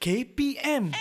KPM.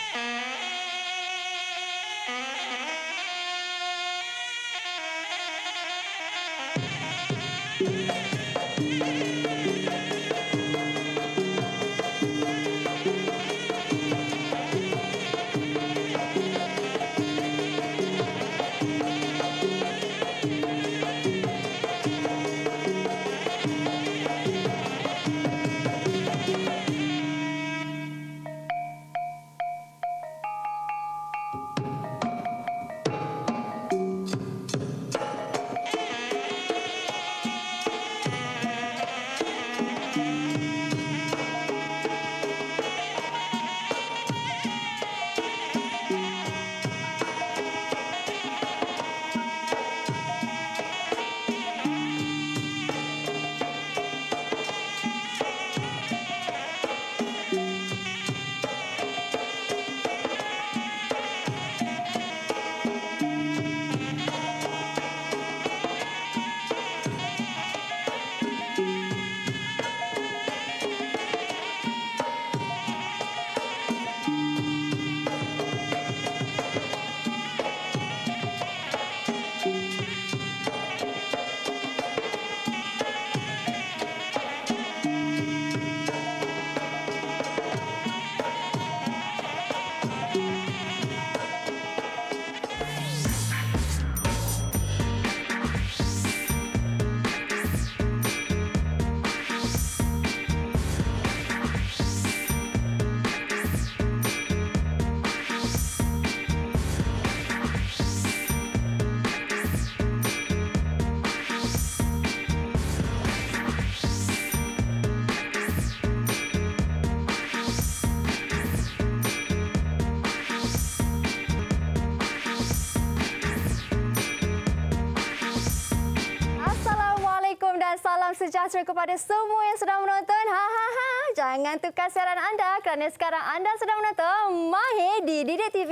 sejahtera kepada semua yang sedang menonton. Ha ha ha. Jangan tukar siaran anda kerana sekarang anda sedang menonton Mahir di Didik TV.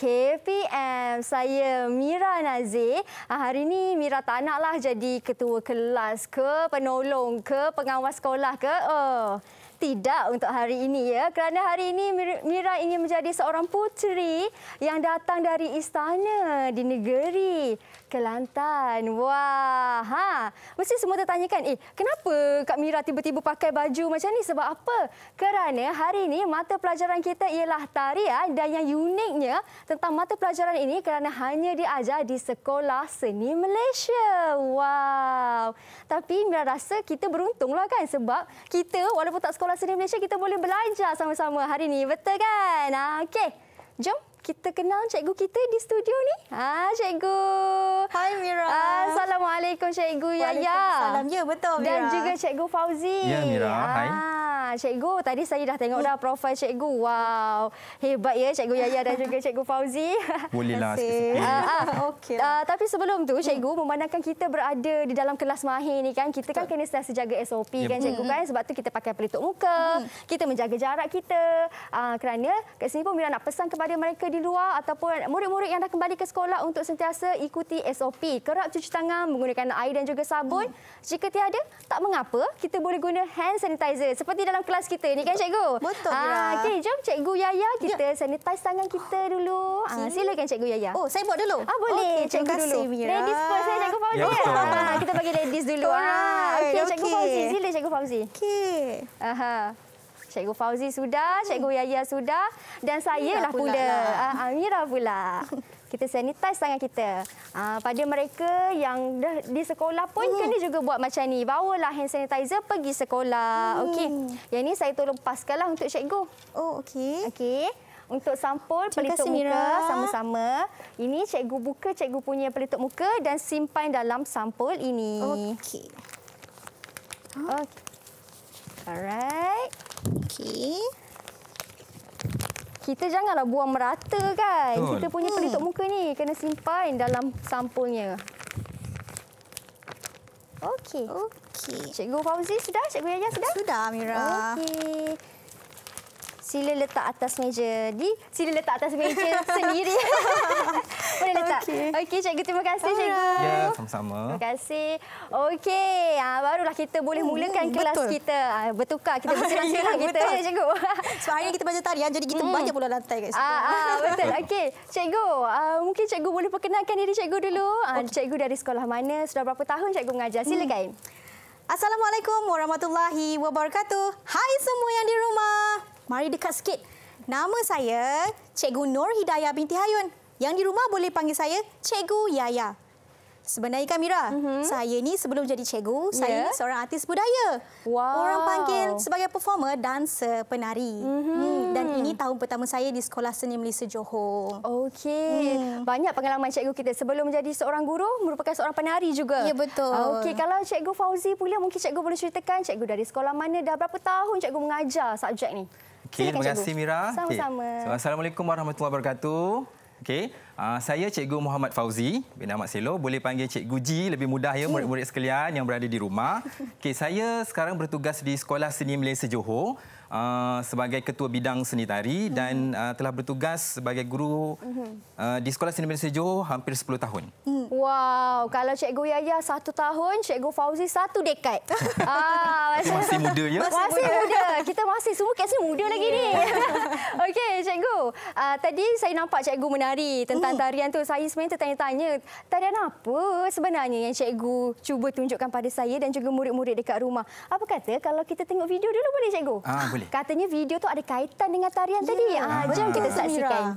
KPM. Saya Mira Nazir. Ha, hari ini Mira tak naklah jadi ketua kelas ke, penolong ke, pengawas sekolah ke. Oh, tidak untuk hari ini ya kerana hari ini Mira ingin menjadi seorang puteri yang datang dari istana di negeri Kelantan. Wah. Ha. Mesti semua tertanyakan, eh, kenapa Kak Mira tiba-tiba pakai baju macam ni? Sebab apa? Kerana hari ini mata pelajaran kita ialah tarian dan yang uniknya tentang mata pelajaran ini kerana hanya diajar di Sekolah Seni Malaysia. Wow. Tapi Mira rasa kita beruntunglah kan sebab kita walaupun tak Sekolah Seni Malaysia kita boleh belajar sama-sama hari ini. Betul kan? Ha, okey. Jom kita kenal cikgu kita di studio ni. Ha, cikgu. Hai Mira. Assalamualaikum cikgu Yaya. Ya. Waalaikumsalam. Ya betul Mira. Dan juga cikgu Fauzi. Ya Mira. Ha, Hai. Ha, cikgu tadi saya dah tengok dah profil cikgu. Wow. Hebat ya cikgu Yaya dan juga cikgu Fauzi. Boleh lah sikit. Okey. Ah, tapi sebelum tu hmm. cikgu hmm. memandangkan kita berada di dalam kelas mahir ni kan, kita kan kena sentiasa jaga SOP ya, kan cikgu kan? hmm. kan sebab tu kita pakai pelitup muka, hmm. kita menjaga jarak kita. Uh, kerana kat sini pun Mira nak pesan kepada mereka di luar ataupun murid-murid yang dah kembali ke sekolah untuk sentiasa ikuti SOP. Kerap cuci tangan menggunakan air dan juga sabun. Hmm. Jika tiada, tak mengapa. Kita boleh guna hand sanitizer seperti dalam kelas kita ni kan cikgu? Betul. Ah, okay, jom cikgu Yaya ya. kita ya. sanitize tangan kita dulu. Okay. Ah, silakan cikgu Yaya. Oh, saya buat dulu? Ah, boleh. Okay, cikgu dulu. Ladies first, saya eh, cikgu Fauzi. Ya, ah, kita bagi ladies dulu. Ah, okay, okay, cikgu Fauzi. Sila cikgu Fauzi. Okay. Aha. Cikgu Fauzi sudah, hmm. Cikgu Yaya sudah dan saya lah pula. pula. Uh, lah. Amira ah, ah, ya pula. Kita sanitize tangan kita. Uh, pada mereka yang dah di sekolah pun uh. kena juga buat macam ni. Bawalah hand sanitizer pergi sekolah. Uh. Okey. Yang ini saya tolong paskanlah untuk cikgu. Oh, okey. Okey. Untuk sampul pelitup kasih, muka sama-sama. Ini cikgu buka cikgu punya pelitup muka dan simpan dalam sampul ini. Okey. Huh? Okey. Alright. Okay. Kita janganlah buang merata kan. Betul. Kita punya pelitup hmm. muka ni kena simpan dalam sampulnya. Okey. Okey. Cikgu Fauzi sudah? Cikgu Yaya sudah? Sudah, Mira. Okey sila letak atas meja di sila letak atas meja sendiri. Boleh letak. Okey, okay, cikgu terima kasih cikgu. Ya, sama-sama. Terima kasih. Okey, ha, barulah kita boleh oh, mulakan hmm, kelas ah, betul. kita. Ha, bertukar kita bersenang-senang ya, kita. Betul. Ya, cikgu. Sebab hari ini kita belajar tarian jadi kita hmm. banyak pula lantai kat situ. Ah, ah, betul. Okey, cikgu, uh, mungkin cikgu boleh perkenalkan diri cikgu dulu. Ha, okay. Cikgu dari sekolah mana? Sudah berapa tahun cikgu mengajar? Silakan. Hmm. Assalamualaikum warahmatullahi wabarakatuh. Hai semua yang di rumah. Mari dekat sikit. Nama saya Cikgu Nur Hidayah binti Hayun. Yang di rumah boleh panggil saya Cikgu Yaya. Sebenarnya kan Mira, mm-hmm. saya ni sebelum jadi cikgu, yeah. saya ya. ni seorang artis budaya. Wow. Orang panggil sebagai performer, dan sepenari. Mm-hmm. Hmm. Dan ini tahun pertama saya di Sekolah Seni Malaysia Johor. Okey. Hmm. Banyak pengalaman cikgu kita sebelum menjadi seorang guru, merupakan seorang penari juga. Ya yeah, betul. Ah, okey, kalau cikgu Fauzi pula mungkin cikgu boleh ceritakan cikgu dari sekolah mana dah berapa tahun cikgu mengajar subjek ni? Okey, terima kasih Mira. Sama-sama. Okay. Assalamualaikum warahmatullahi wabarakatuh. Okey, uh, saya Cikgu Muhammad Fauzi bin Ahmad Selo. Boleh panggil Cikgu Ji lebih mudah ya murid-murid sekalian yang berada di rumah. Okey, saya sekarang bertugas di Sekolah Seni Melayu Sejohor uh, sebagai ketua bidang seni tari mm-hmm. dan uh, telah bertugas sebagai guru mm-hmm. uh, di Sekolah Seni Malaysia Johor hampir 10 tahun. Mm. Wow, kalau Cikgu Yaya satu tahun, Cikgu Fauzi satu dekad. ah, masih, masih muda ya? Masih, masih muda. muda. Kita masih semua kat sini muda lagi ni. Okey, Cikgu. Uh, tadi saya nampak Cikgu menari tentang mm. tarian tu. Saya sebenarnya tertanya-tanya, tarian apa sebenarnya yang Cikgu cuba tunjukkan pada saya dan juga murid-murid dekat rumah. Apa kata kalau kita tengok video dulu boleh Cikgu? Ah, boleh boleh. Katanya video tu ada kaitan dengan tarian ya. tadi. Ah, jom kita ah. saksikan. Mira.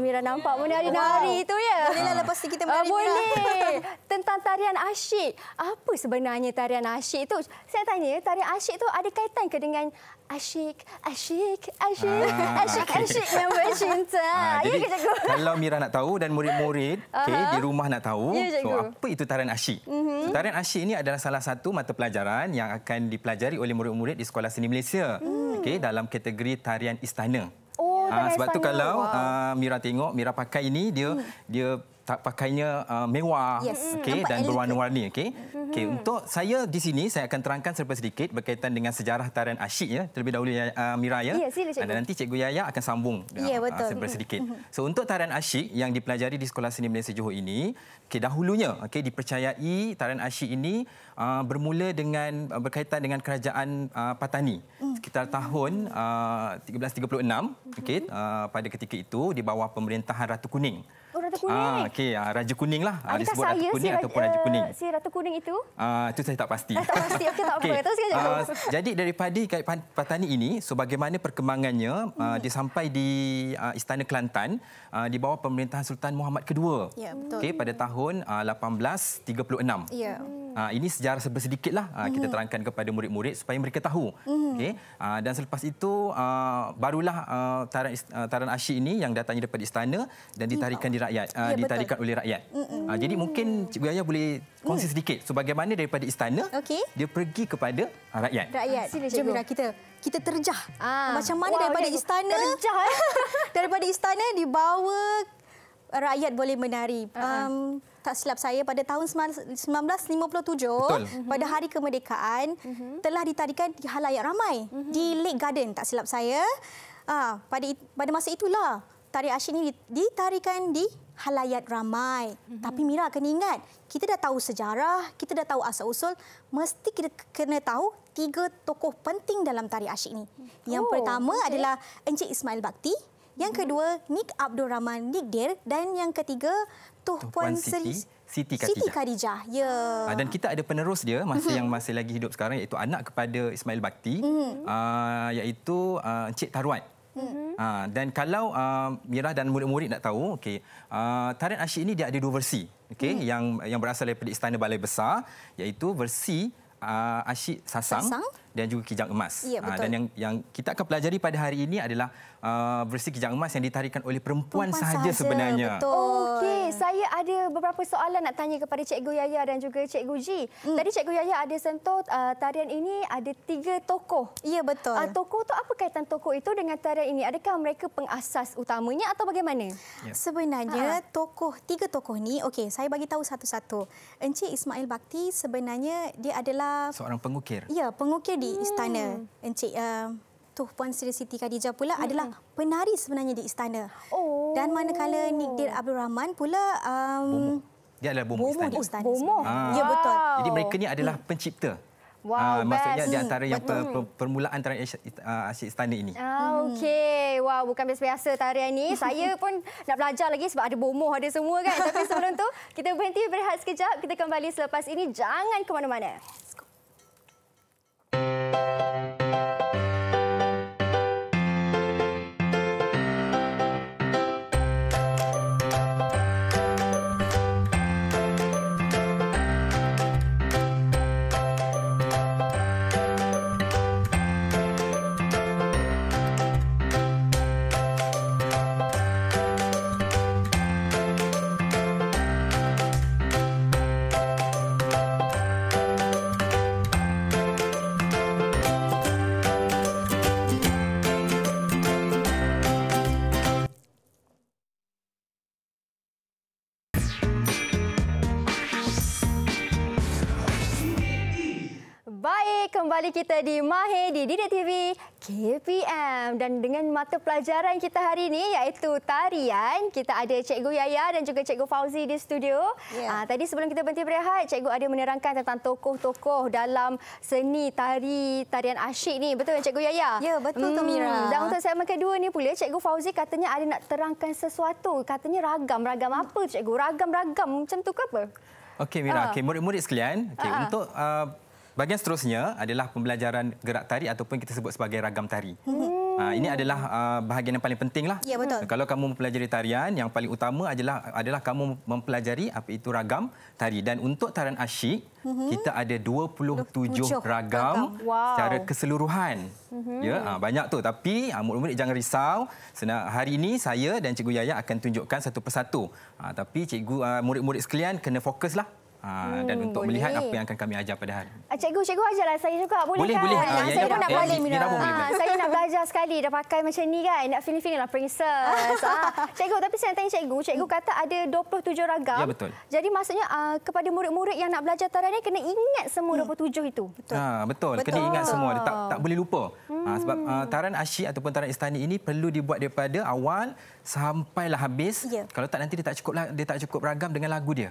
mira nampak menari-nari ya. wow. tu ya. Bolehlah lepas ni kita ah, menari. Boleh. Tentang tarian asyik. Apa sebenarnya tarian asyik tu? Saya tanya, tarian asyik tu ada kaitan ke dengan asyik, asyik, asyik, ah, asyik, okay. asyik yang bercinta? Ah, ya ke Kalau Amira nak tahu dan murid-murid okay, uh-huh. di rumah nak tahu, ya, so apa itu tarian asyik? Uh-huh. So, tarian asyik ini adalah salah satu mata pelajaran yang akan dipelajari oleh murid-murid di Sekolah Seni Malaysia. Hmm. Okay, dalam kategori tarian istana. Oh, sebab tu kalau uh, Mira tengok, Mira pakai ini dia hmm. dia tak pakainya uh, mewah yes. okay, Nampak dan berwarna-warni okay. mm-hmm. okey untuk saya di sini saya akan terangkan serba sedikit berkaitan dengan sejarah tarian asyik ya terlebih dahulu ya, uh, Mira ya yeah, dan nanti cikgu Yaya akan sambung yeah, uh, ya, betul. Uh, serba mm-hmm. sedikit mm-hmm. so untuk tarian asyik yang dipelajari di sekolah seni Malaysia Johor ini okey dahulunya okay, dipercayai tarian asyik ini uh, bermula dengan uh, berkaitan dengan kerajaan uh, Patani mm. sekitar tahun uh, 1336 mm mm-hmm. uh, pada ketika itu di bawah pemerintahan Ratu Kuning Oh, Rata ah, Kuning. Ah, okey, ah, Raja Kuning lah. Ah, disebut saya Rata Kuning si Raja, uh, Raja Kuning. Si Rata Kuning itu? Ah, itu saya tak pasti. Ah, tak pasti, okey tak apa. Okay. ah, jadi daripada kait petani ini, so bagaimana perkembangannya ah, hmm. ah, dia di ah, Istana Kelantan ah, di bawah pemerintahan Sultan Muhammad II. Ya, betul. Okey, pada tahun ah, 1836. Ya. Hmm. Ha, ini sejarah sebersedikit lah mm ah, kita mhm. terangkan kepada murid-murid supaya mereka tahu. mm Okay. Ha, ah, dan selepas itu uh, barulah uh, Taran, uh, Taran Asyik ini yang datangnya daripada istana dan ditarikan di rakyat, uh, ya, ditarikan oleh rakyat. Mm-hmm. Ha, jadi mungkin Cikgu Ayah boleh kongsi hmm. sedikit sebagaimana so, daripada istana okay. dia pergi kepada uh, rakyat. Rakyat. Sila Cikgu. Jom kita kita terjah. Ah. Macam mana wow, daripada cikgu. istana? Terjah. Eh. daripada istana dibawa rakyat boleh menari. Uh-huh. Um, tak silap saya pada tahun 1957 Betul. Mhm. pada hari kemerdekaan mm-hmm. telah ditarikan di halayak ramai mm-hmm. di Lake Garden tak silap saya. ha, pada pada masa itulah tarikh asyik ini ditarikan di halayat ramai. Mm-hmm. Tapi Mira kena ingat, kita dah tahu sejarah, kita dah tahu asal-usul, mesti kita kena tahu tiga tokoh penting dalam tarikh Asyik ini. Yang oh, pertama okay. adalah Encik Ismail Bakti, yang hmm. kedua, Nick Abdul Rahman Nigdir dan yang ketiga Tuh Puan Seri Siti Khadijah. Siti Khadijah. Ya. Ah, dan kita ada penerus dia masa mm-hmm. yang masih lagi hidup sekarang iaitu anak kepada Ismail Bakti mm-hmm. uh, iaitu uh, Encik Tarwan. Mm-hmm. Uh, dan kalau uh, Mirah dan murid-murid nak tahu okay, uh, Tarian Asyik ini dia ada dua versi okay, mm-hmm. yang yang berasal daripada Istana Balai Besar iaitu versi uh, Asyik Sasang, Sasang dan juga kijang emas. Ya, ha, betul. dan yang yang kita akan pelajari pada hari ini adalah uh, versi kijang emas yang ditarikan oleh perempuan, perempuan sahaja, sahaja sebenarnya. Betul. Okey, saya ada beberapa soalan nak tanya kepada Cikgu Yaya dan juga Cikgu Ji. Hmm. Tadi Cikgu Yaya ada sentuh uh, tarian ini ada tiga tokoh. Ya, betul. Uh, tokoh itu apa kaitan tokoh itu dengan tarian ini? Adakah mereka pengasas utamanya atau bagaimana? Ya. Sebenarnya ha tokoh tiga tokoh ni, okey, saya bagi tahu satu-satu. Encik Ismail Bakti sebenarnya dia adalah seorang pengukir. Ya, pengukir di di hmm. istana Encik um, Tuh Puan Sri Siti Khadijah pula hmm. adalah penari sebenarnya di istana. Oh. Dan manakala Nikdir Abdul Rahman pula um, dia adalah bumbu, bumbu istana. istana. Bumbu. Ha. Ah. Ya betul. Wow. Jadi mereka ni adalah pencipta. Wow, uh, maksudnya best. di antara yang per, per, permulaan tarian asyik ah, istana ini. Ah, Okey, wow, bukan biasa-biasa tarian ini. Saya pun nak belajar lagi sebab ada bomoh, ada semua kan. Tapi sebelum tu kita berhenti berehat sekejap. Kita kembali selepas ini. Jangan ke mana-mana. thank you kembali kita di Mahe di Didik TV KPM dan dengan mata pelajaran kita hari ini iaitu tarian kita ada Cikgu Yaya dan juga Cikgu Fauzi di studio. Yeah. Ya. Aa, tadi sebelum kita berhenti berehat, Cikgu ada menerangkan tentang tokoh-tokoh dalam seni tari tarian asyik ni. Betul kan Cikgu Yaya? Ya, yeah, betul hmm. tu Mira. Dan untuk saya dua ni pula, Cikgu Fauzi katanya ada nak terangkan sesuatu. Katanya ragam-ragam apa Cikgu? Ragam-ragam macam tu ke apa? Okey Mira, ah. okey murid-murid sekalian, okey ah, ah. untuk uh, Bahagian seterusnya adalah pembelajaran gerak tari ataupun kita sebut sebagai ragam tari. Hmm. Uh, ini adalah uh, bahagian yang paling penting lah. Ya betul. Uh, kalau kamu mempelajari tarian, yang paling utama adalah adalah kamu mempelajari apa itu ragam tari. Dan untuk tarian asyik, hmm. kita ada 27 7. ragam wow. secara keseluruhan. Hmm. Ya, uh, banyak tu. Tapi uh, murid-murid jangan risau. Senang, hari ini saya dan Cikgu Yaya akan tunjukkan satu persatu. Uh, tapi Cikgu uh, murid-murid sekalian kena fokuslah. Aa, ah, hmm, dan untuk boleh. melihat apa yang akan kami ajar pada hari ini. Ah, cikgu, cikgu ajarlah saya juga. Boleh, boleh kan? Boleh. Ha, ya, saya ya, pun ya. nak ya, balik, Mina. Ha, saya nak belajar sekali. Dah pakai macam ni kan? Nak feeling-feeling lah, princess. ha. Cikgu, tapi saya nak tanya cikgu. Cikgu kata ada 27 ragam. Ya, betul. Jadi maksudnya uh, kepada murid-murid yang nak belajar tarian ini, kena ingat semua 27 hmm. itu. Betul. Ha, betul. betul. Kena ingat semua. Tak, tak boleh lupa. Hmm. Ha, sebab uh, tarian asyik ataupun tarian istana ini perlu dibuat daripada awal sampailah habis. Yeah. Kalau tak nanti dia tak cukup lah, dia tak cukup ragam dengan lagu dia.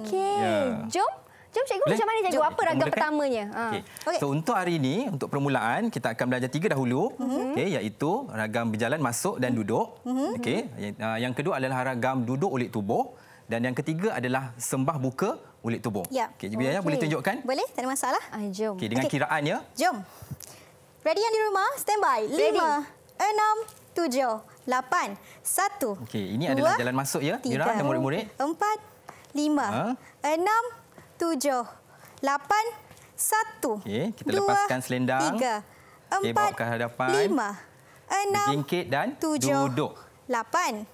Okey. Yeah. Jom. Jom cikgu Boleh? macam mana cikgu? Jom. Apa ragam Mulakan. pertamanya? Ha. Okay. Okay. So untuk hari ini, untuk permulaan, kita akan belajar tiga dahulu. Mm -hmm. okay, iaitu ragam berjalan masuk dan duduk. Mm -hmm. okay. Ya, ah, yang kedua adalah ragam duduk oleh tubuh. Dan yang ketiga adalah sembah buka ulit tubuh. Ya. Okay, Okey, okay. boleh tunjukkan? Boleh, tak ada masalah. Ah, jom. Okey, dengan okay. kiraannya. Jom. Ready yang di rumah, standby. Lima, enam, tujuh lapan, satu, okay, ini dua, adalah jalan masuk ya, tiga, Mira dan murid-murid. Empat, lima, ha? enam, tujuh, lapan, satu, okay, kita dua, lepaskan selendang. tiga, empat, okay, hadapan, lima, enam, jengkit dan tujuh, duduk. Lapan.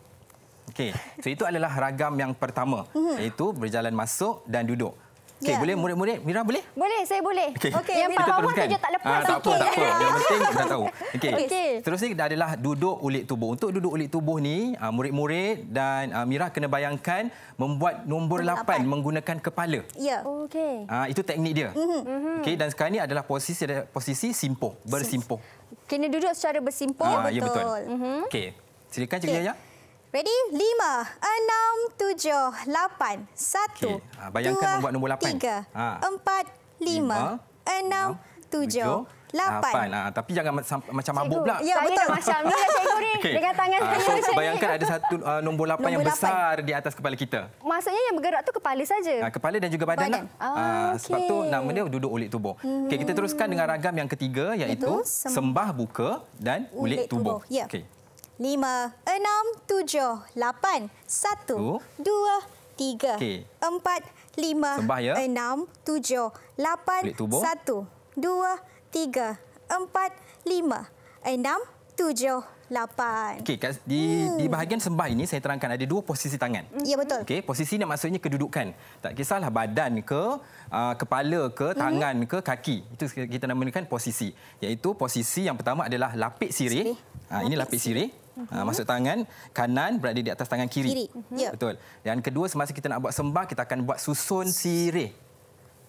Okey, so itu adalah ragam yang pertama, mhm. iaitu berjalan masuk dan duduk. Okey, ya. boleh murid-murid? Mira boleh? Boleh, saya boleh. Okey, okay. yang Mira. bawah saja tak lepas. Ah, tak okay. apa, tak apa. Yang penting dah tahu. Okey, okay. terus ni adalah duduk ulit tubuh. Untuk duduk ulit tubuh ni, ah, murid-murid dan ah, Mira kena bayangkan membuat nombor lapan menggunakan kepala. Ya. Okey. Ah, itu teknik dia. Mm -hmm. Okey, dan sekarang ni adalah posisi posisi simpuh, bersimpuh. Kena duduk secara bersimpuh. Ah, ya, betul. Ya, betul. Mm -hmm. Okey, silakan Cik okay. Yaya. Ready? 5, 6, 7, 8, 1, okay. bayangkan 2, membuat nombor 8. 3, 4, 5, 6, 7, 8. Tapi jangan macam mabuk pula. Ya, betul. Saya macam ni. Okay. Dengan tangan ah, saya so, macam Bayangkan ada satu ah, nombor 8 yang besar di atas kepala kita. Maksudnya yang bergerak tu kepala saja. Ah, kepala dan juga badan. badan. Lah. Sebab tu nama dia duduk ulit tubuh. Okay, kita teruskan dengan ragam yang ketiga iaitu sembah buka dan ulit, tubuh. Ya. Okay lima, enam, tujuh, lapan, satu, dua, tiga, empat, lima, ya. enam, tujuh, lapan, satu, dua, tiga, empat, lima, enam, tujuh, lapan. Okey, di, di hmm. bahagian sembah ini saya terangkan ada dua posisi tangan. Hmm, ya, betul. Okey, posisi ini maksudnya kedudukan. Tak kisahlah badan ke, uh, kepala ke, hmm. tangan ke, kaki. Itu kita namakan posisi. Iaitu posisi yang pertama adalah lapik Sirih. Ha, ini lapik sirih. Uh, masuk tangan kanan berada di atas tangan kiri. kiri. Mhm. Yeah. Betul. Dan kedua semasa kita nak buat sembah kita akan buat susun sirih.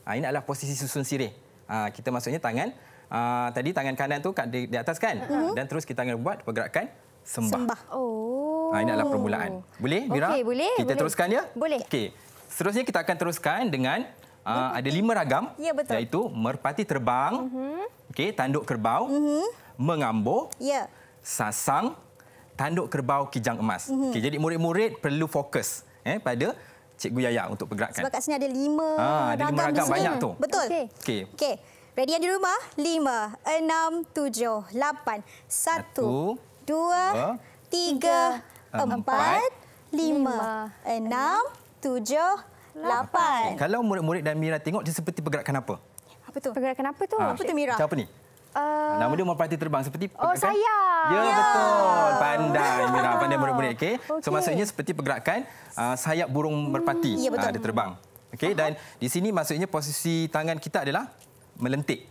Uh, ini adalah posisi susun sirih. Uh, kita maksudnya tangan uh, tadi tangan kanan tu kat di, di atas kan uh-huh. dan terus kita akan buat pergerakan sembah. Sembah. Oh. Uh, ini adalah permulaan. Boleh Mira? Okey, boleh. Kita boleh. teruskan ya? Boleh. Okey. Seterusnya kita akan teruskan dengan uh, ada lima ragam ya, betul. iaitu merpati terbang. Uh-huh. Okey, tanduk kerbau. Uh-huh. Mengambo. Ya. Yeah. Sasang tanduk kerbau kijang emas. Mm -hmm. okay, jadi murid-murid perlu fokus eh, pada Cikgu Yaya untuk pergerakan. Sebab kat sini ada lima ha, ragam, ragam banyak tu. Betul. Okey. Okay. Okay. Ready yang di rumah? Lima, enam, tujuh, lapan, satu, dua, tiga, empat, lima, enam, tujuh, lapan. Kalau murid-murid dan Mira tengok, dia seperti pergerakan apa? Apa tu? Pergerakan apa tu? Ha. Apa tu Mira? Macam apa ni? Uh, nama dia merpati terbang seperti Oh kan? saya. Ya yeah, betul. Pandai Mira, pandai murid-murid okey. Okay. So maksudnya seperti pergerakan uh, sayap burung hmm, merpati hmm, ya, yeah, uh, terbang. Okey dan di sini maksudnya posisi tangan kita adalah melentik.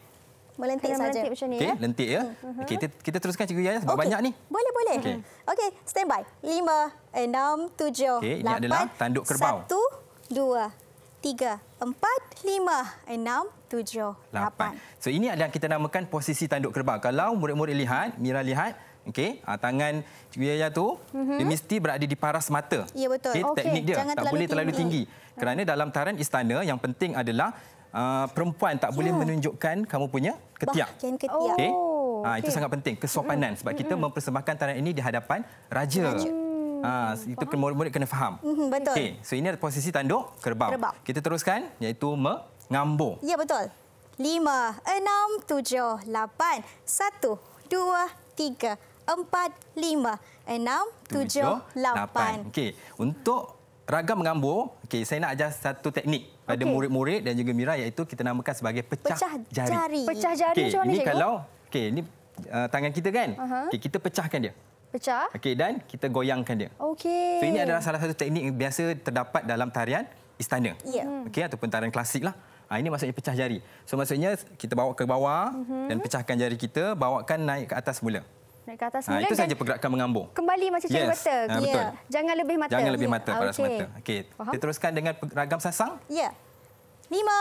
Melentik saja. Okey, ya? lentik ya. Hmm, hmm. Okey, kita, kita teruskan cikgu Yaya sebab okay. banyak ni. Boleh, boleh. Okey, okay, standby. 5 6 7 okay, 8 ini adalah tanduk kerbau. 1 2 3 empat, lima, enam, tujuh, lapan. So ini adalah yang kita namakan posisi tanduk kerbau. Kalau murid-murid lihat, Mira lihat, okay, ah, tangan Cikgu Yaya tu mm-hmm. dia mesti berada di paras mata. Ya betul. Okay, Teknik dia Jangan tak terlalu boleh terlalu tinggi. tinggi. Ha. Kerana dalam taran istana yang penting adalah Uh, perempuan tak ya. boleh menunjukkan kamu punya ketiak. Bahagian ketiak. Okay. Oh, okay. Uh, itu sangat penting. Kesopanan. Mm-hmm. Sebab mm-hmm. kita mhm. mempersembahkan tarian ini di hadapan raja. raja. Ha, itu murid-murid kena faham. Mm-hmm, betul. Okay, so ini ada posisi tanduk kerbau. kerbau. Kita teruskan iaitu mengambung. Ya betul. 5 6 7 8 1 2 3 4 5 6 7 8. Okay, untuk ragam mengambung, Okay, saya nak ajar satu teknik pada okay. murid-murid dan juga Mira iaitu kita namakan sebagai pecah, pecah jari. jari. Pecah jari. Okey, ini cikgu? kalau okey ini uh, tangan kita kan? Uh-huh. Okey, kita pecahkan dia. Pecah. Okey dan kita goyangkan dia. Okey. So ini adalah salah satu teknik yang biasa terdapat dalam tarian istana. Ya. Yeah. Hmm. Okey ataupun tarian klasik lah. Ha, ini maksudnya pecah jari. So maksudnya kita bawa ke bawah mm-hmm. dan pecahkan jari kita, bawakan naik ke atas semula. Naik ke atas semula. Ha, itu saja pergerakan mengambung. Kembali macam cari yes. Ha, ya. betul. Yeah. Jangan lebih mata. Jangan lebih mata pada ah, okay. Okey. Kita teruskan dengan ragam sasang. Ya. Yeah. Lima,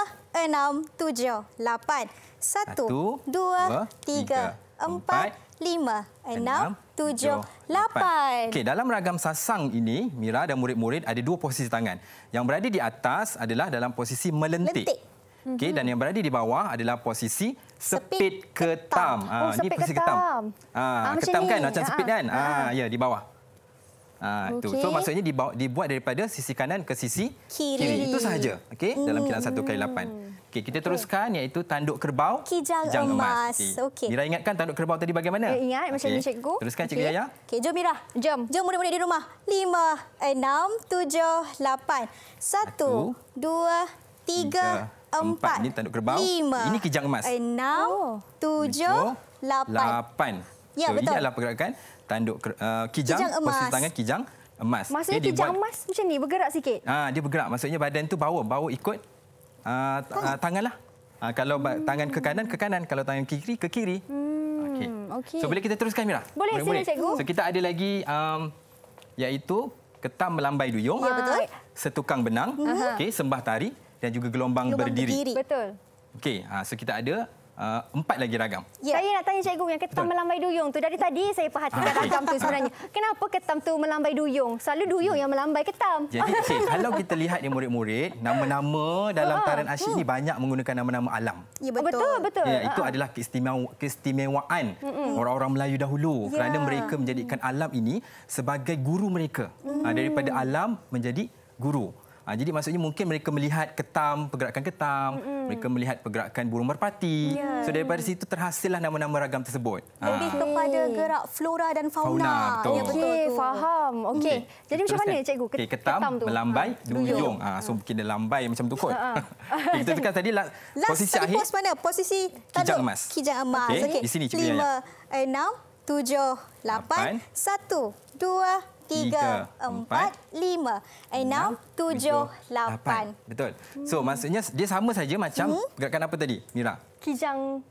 enam, tujuh, lapan. Satu, Satu dua, dua, tiga, empat lima, enam, tujuh, lapan. Okay, dalam ragam sasang ini, Mira dan murid-murid ada dua posisi tangan. Yang berada di atas adalah dalam posisi melentik. Lentik. Okey mhm. dan yang berada di bawah adalah posisi sepit ketam. Ah oh, ni posisi ketam. ketam. Ha, ah, ah ketam kan macam sepit ah, kan? Ah ha, ya di bawah. ha, okay. tu. So maksudnya dibuat daripada sisi kanan ke sisi kiri. kiri. Itu sahaja. Okay, dalam kilang satu kali lapan. Hmm. Okey, kita teruskan iaitu tanduk kerbau kijang, kijang emas. emas. Okey. Mira ingatkan tanduk kerbau tadi bagaimana? Ya, ingat macam okay. ni cikgu. Teruskan cikgu okay. Yaya. Okey, jom Mira. Jom. Jom murid-murid di rumah. 5 6 7 8 1 2 3 4 ini tanduk kerbau. 5, ini kijang emas. 6 7 8. Ya, so, betul. Inilah pergerakan tanduk uh, kijang, kijang emas. posisi tangan kijang emas. Maksudnya dia kijang dibuat, emas macam ni bergerak sikit. Ah, dia bergerak maksudnya badan tu bawa bawa ikut uh, uh, tanganlah. Uh, kalau hmm. tangan ke kanan ke kanan, kalau tangan kiri ke kiri. Hmm. Okey. Okay. So boleh kita teruskan Mira? Boleh, boleh, boleh. cikgu. So kita ada lagi um, iaitu ketam melambai duyung. Ya betul. Setukang benang, uh mhm. -huh. okey, sembah tari dan juga gelombang, gelombang berdiri. berdiri. Betul. Okey, uh, so kita ada uh, empat lagi ragam. Ya. Saya nak tanya cikgu yang ketam Betul. melambai duyung tu dari tadi saya perhatikan ah, okay. ragam tu sebenarnya. Kenapa ketam tu melambai duyung? Selalu duyung hmm. yang melambai ketam. Jadi cik, eh, kalau kita lihat ni murid-murid, nama-nama dalam ah. tarian asyik hmm. ni banyak menggunakan nama-nama alam. Ya, betul. Oh, betul, betul. Ya, itu ah. adalah keistimewaan, keistimewaan orang-orang Melayu dahulu ya. kerana mereka menjadikan alam ini sebagai guru mereka. Hmm. Daripada alam menjadi guru. Ha, jadi maksudnya mungkin mereka melihat ketam, pergerakan ketam, mm -hmm. mereka melihat pergerakan burung merpati. Yeah. So daripada situ terhasillah nama-nama ragam tersebut. Ah. Lebih kepada gerak flora dan fauna. fauna betul. Ya, betul okay, faham. Okay. Okay. Jadi Teruskan. macam mana cikgu? Okay, ketam, ketam tu. melambai, ha. duyung. Ha. Ah, so mungkin dia lambai macam tu kot. Ha. ha. kita tekan tadi la, Last, posisi tadi akhir. Last mana? Posisi kijang emas. Kijang emas. Okey. Okay. Di sini cikgu. 5, 6, 7, 8, 1, 2, tiga, empat, lima, enam, tujuh, lapan. Betul. So hmm. maksudnya dia sama saja macam hmm. gerakan apa tadi, Mira? Kijang.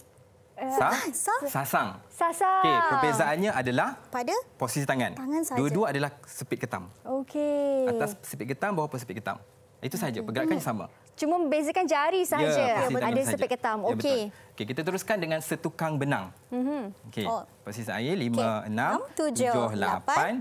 Eh, sa? Ah, sa? Sasang. Sasang. Okay, perbezaannya adalah pada posisi tangan. Tangan saja. Dua-dua adalah sepit ketam. Okey. Atas sepit ketam, bawah pun sepit ketam. Itu saja hmm. pergerakannya sama. Cuma membezakan jari ya, saja. Ya, ada sepit ketam. Ya, Okey. Okay, kita teruskan dengan setukang benang. Mhm. Okey. Oh. Posisi saya 5 enam, tujuh, lapan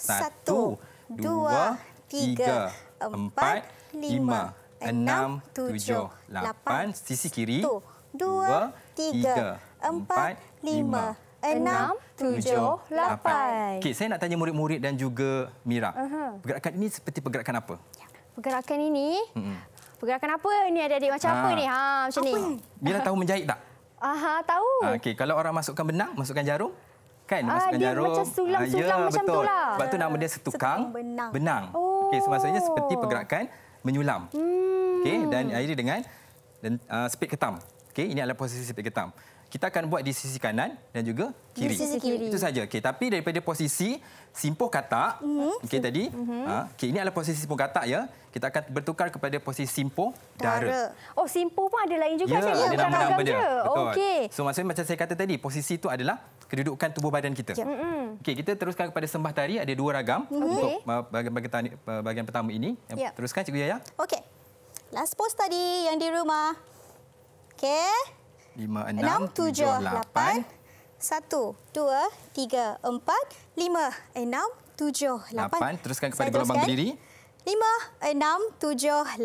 satu, dua, tiga, empat, lima, enam, tujuh, lapan. Sisi kiri. Satu, dua, tiga, empat, lima, enam, tujuh, lapan. Okey, saya nak tanya murid-murid dan juga Mira. Uh -huh. Pergerakan ini seperti pergerakan apa? Ya, pergerakan ini... Mm -hmm. Pergerakan apa ni ada adik Macam ha. apa ah. ni? Ha, macam apa ni? ni? Mira tahu menjahit tak? Aha, tahu. Ha, ah, okay. Kalau orang masukkan benang, masukkan jarum, kan ah, masukkan dia jarum. Dia macam sulam-sulam ah, ya, macam lah. betul. itulah. Sebab tu nama dia setukang, setukang benang. benang. Oh. Okey, so maksudnya seperti oh. pergerakan menyulam. Hmm. Okey, dan akhirnya dengan dan uh, ah, spek ketam. Okay, ini adalah posisi spek ketam kita akan buat di sisi kanan dan juga kiri. Di sisi kiri. Itu saja. Okey, tapi daripada posisi simpuh katak, mm. okey tadi, mm -hmm. okey ini adalah posisi simpuh katak ya. Kita akan bertukar kepada posisi simpuh dara. Oh, simpuh pun ada lain juga ya, saya bukan nama dia. Okey. So maksudnya macam saya kata tadi, posisi itu adalah kedudukan tubuh badan kita. Mm -hmm. Okey, kita teruskan kepada sembah tari ada dua ragam okay. Mhm. untuk uh, bahagian bagi uh, bagi pertama ini. Yeah. Ya. Teruskan cikgu Yaya. Okey. Last pose tadi yang di rumah. Okey. 5, 6, 7, 8, 1, 2, 3, 4, 5, 6, 7, 8. Teruskan kepada gelombang berdiri. 5, 6, 7, 8,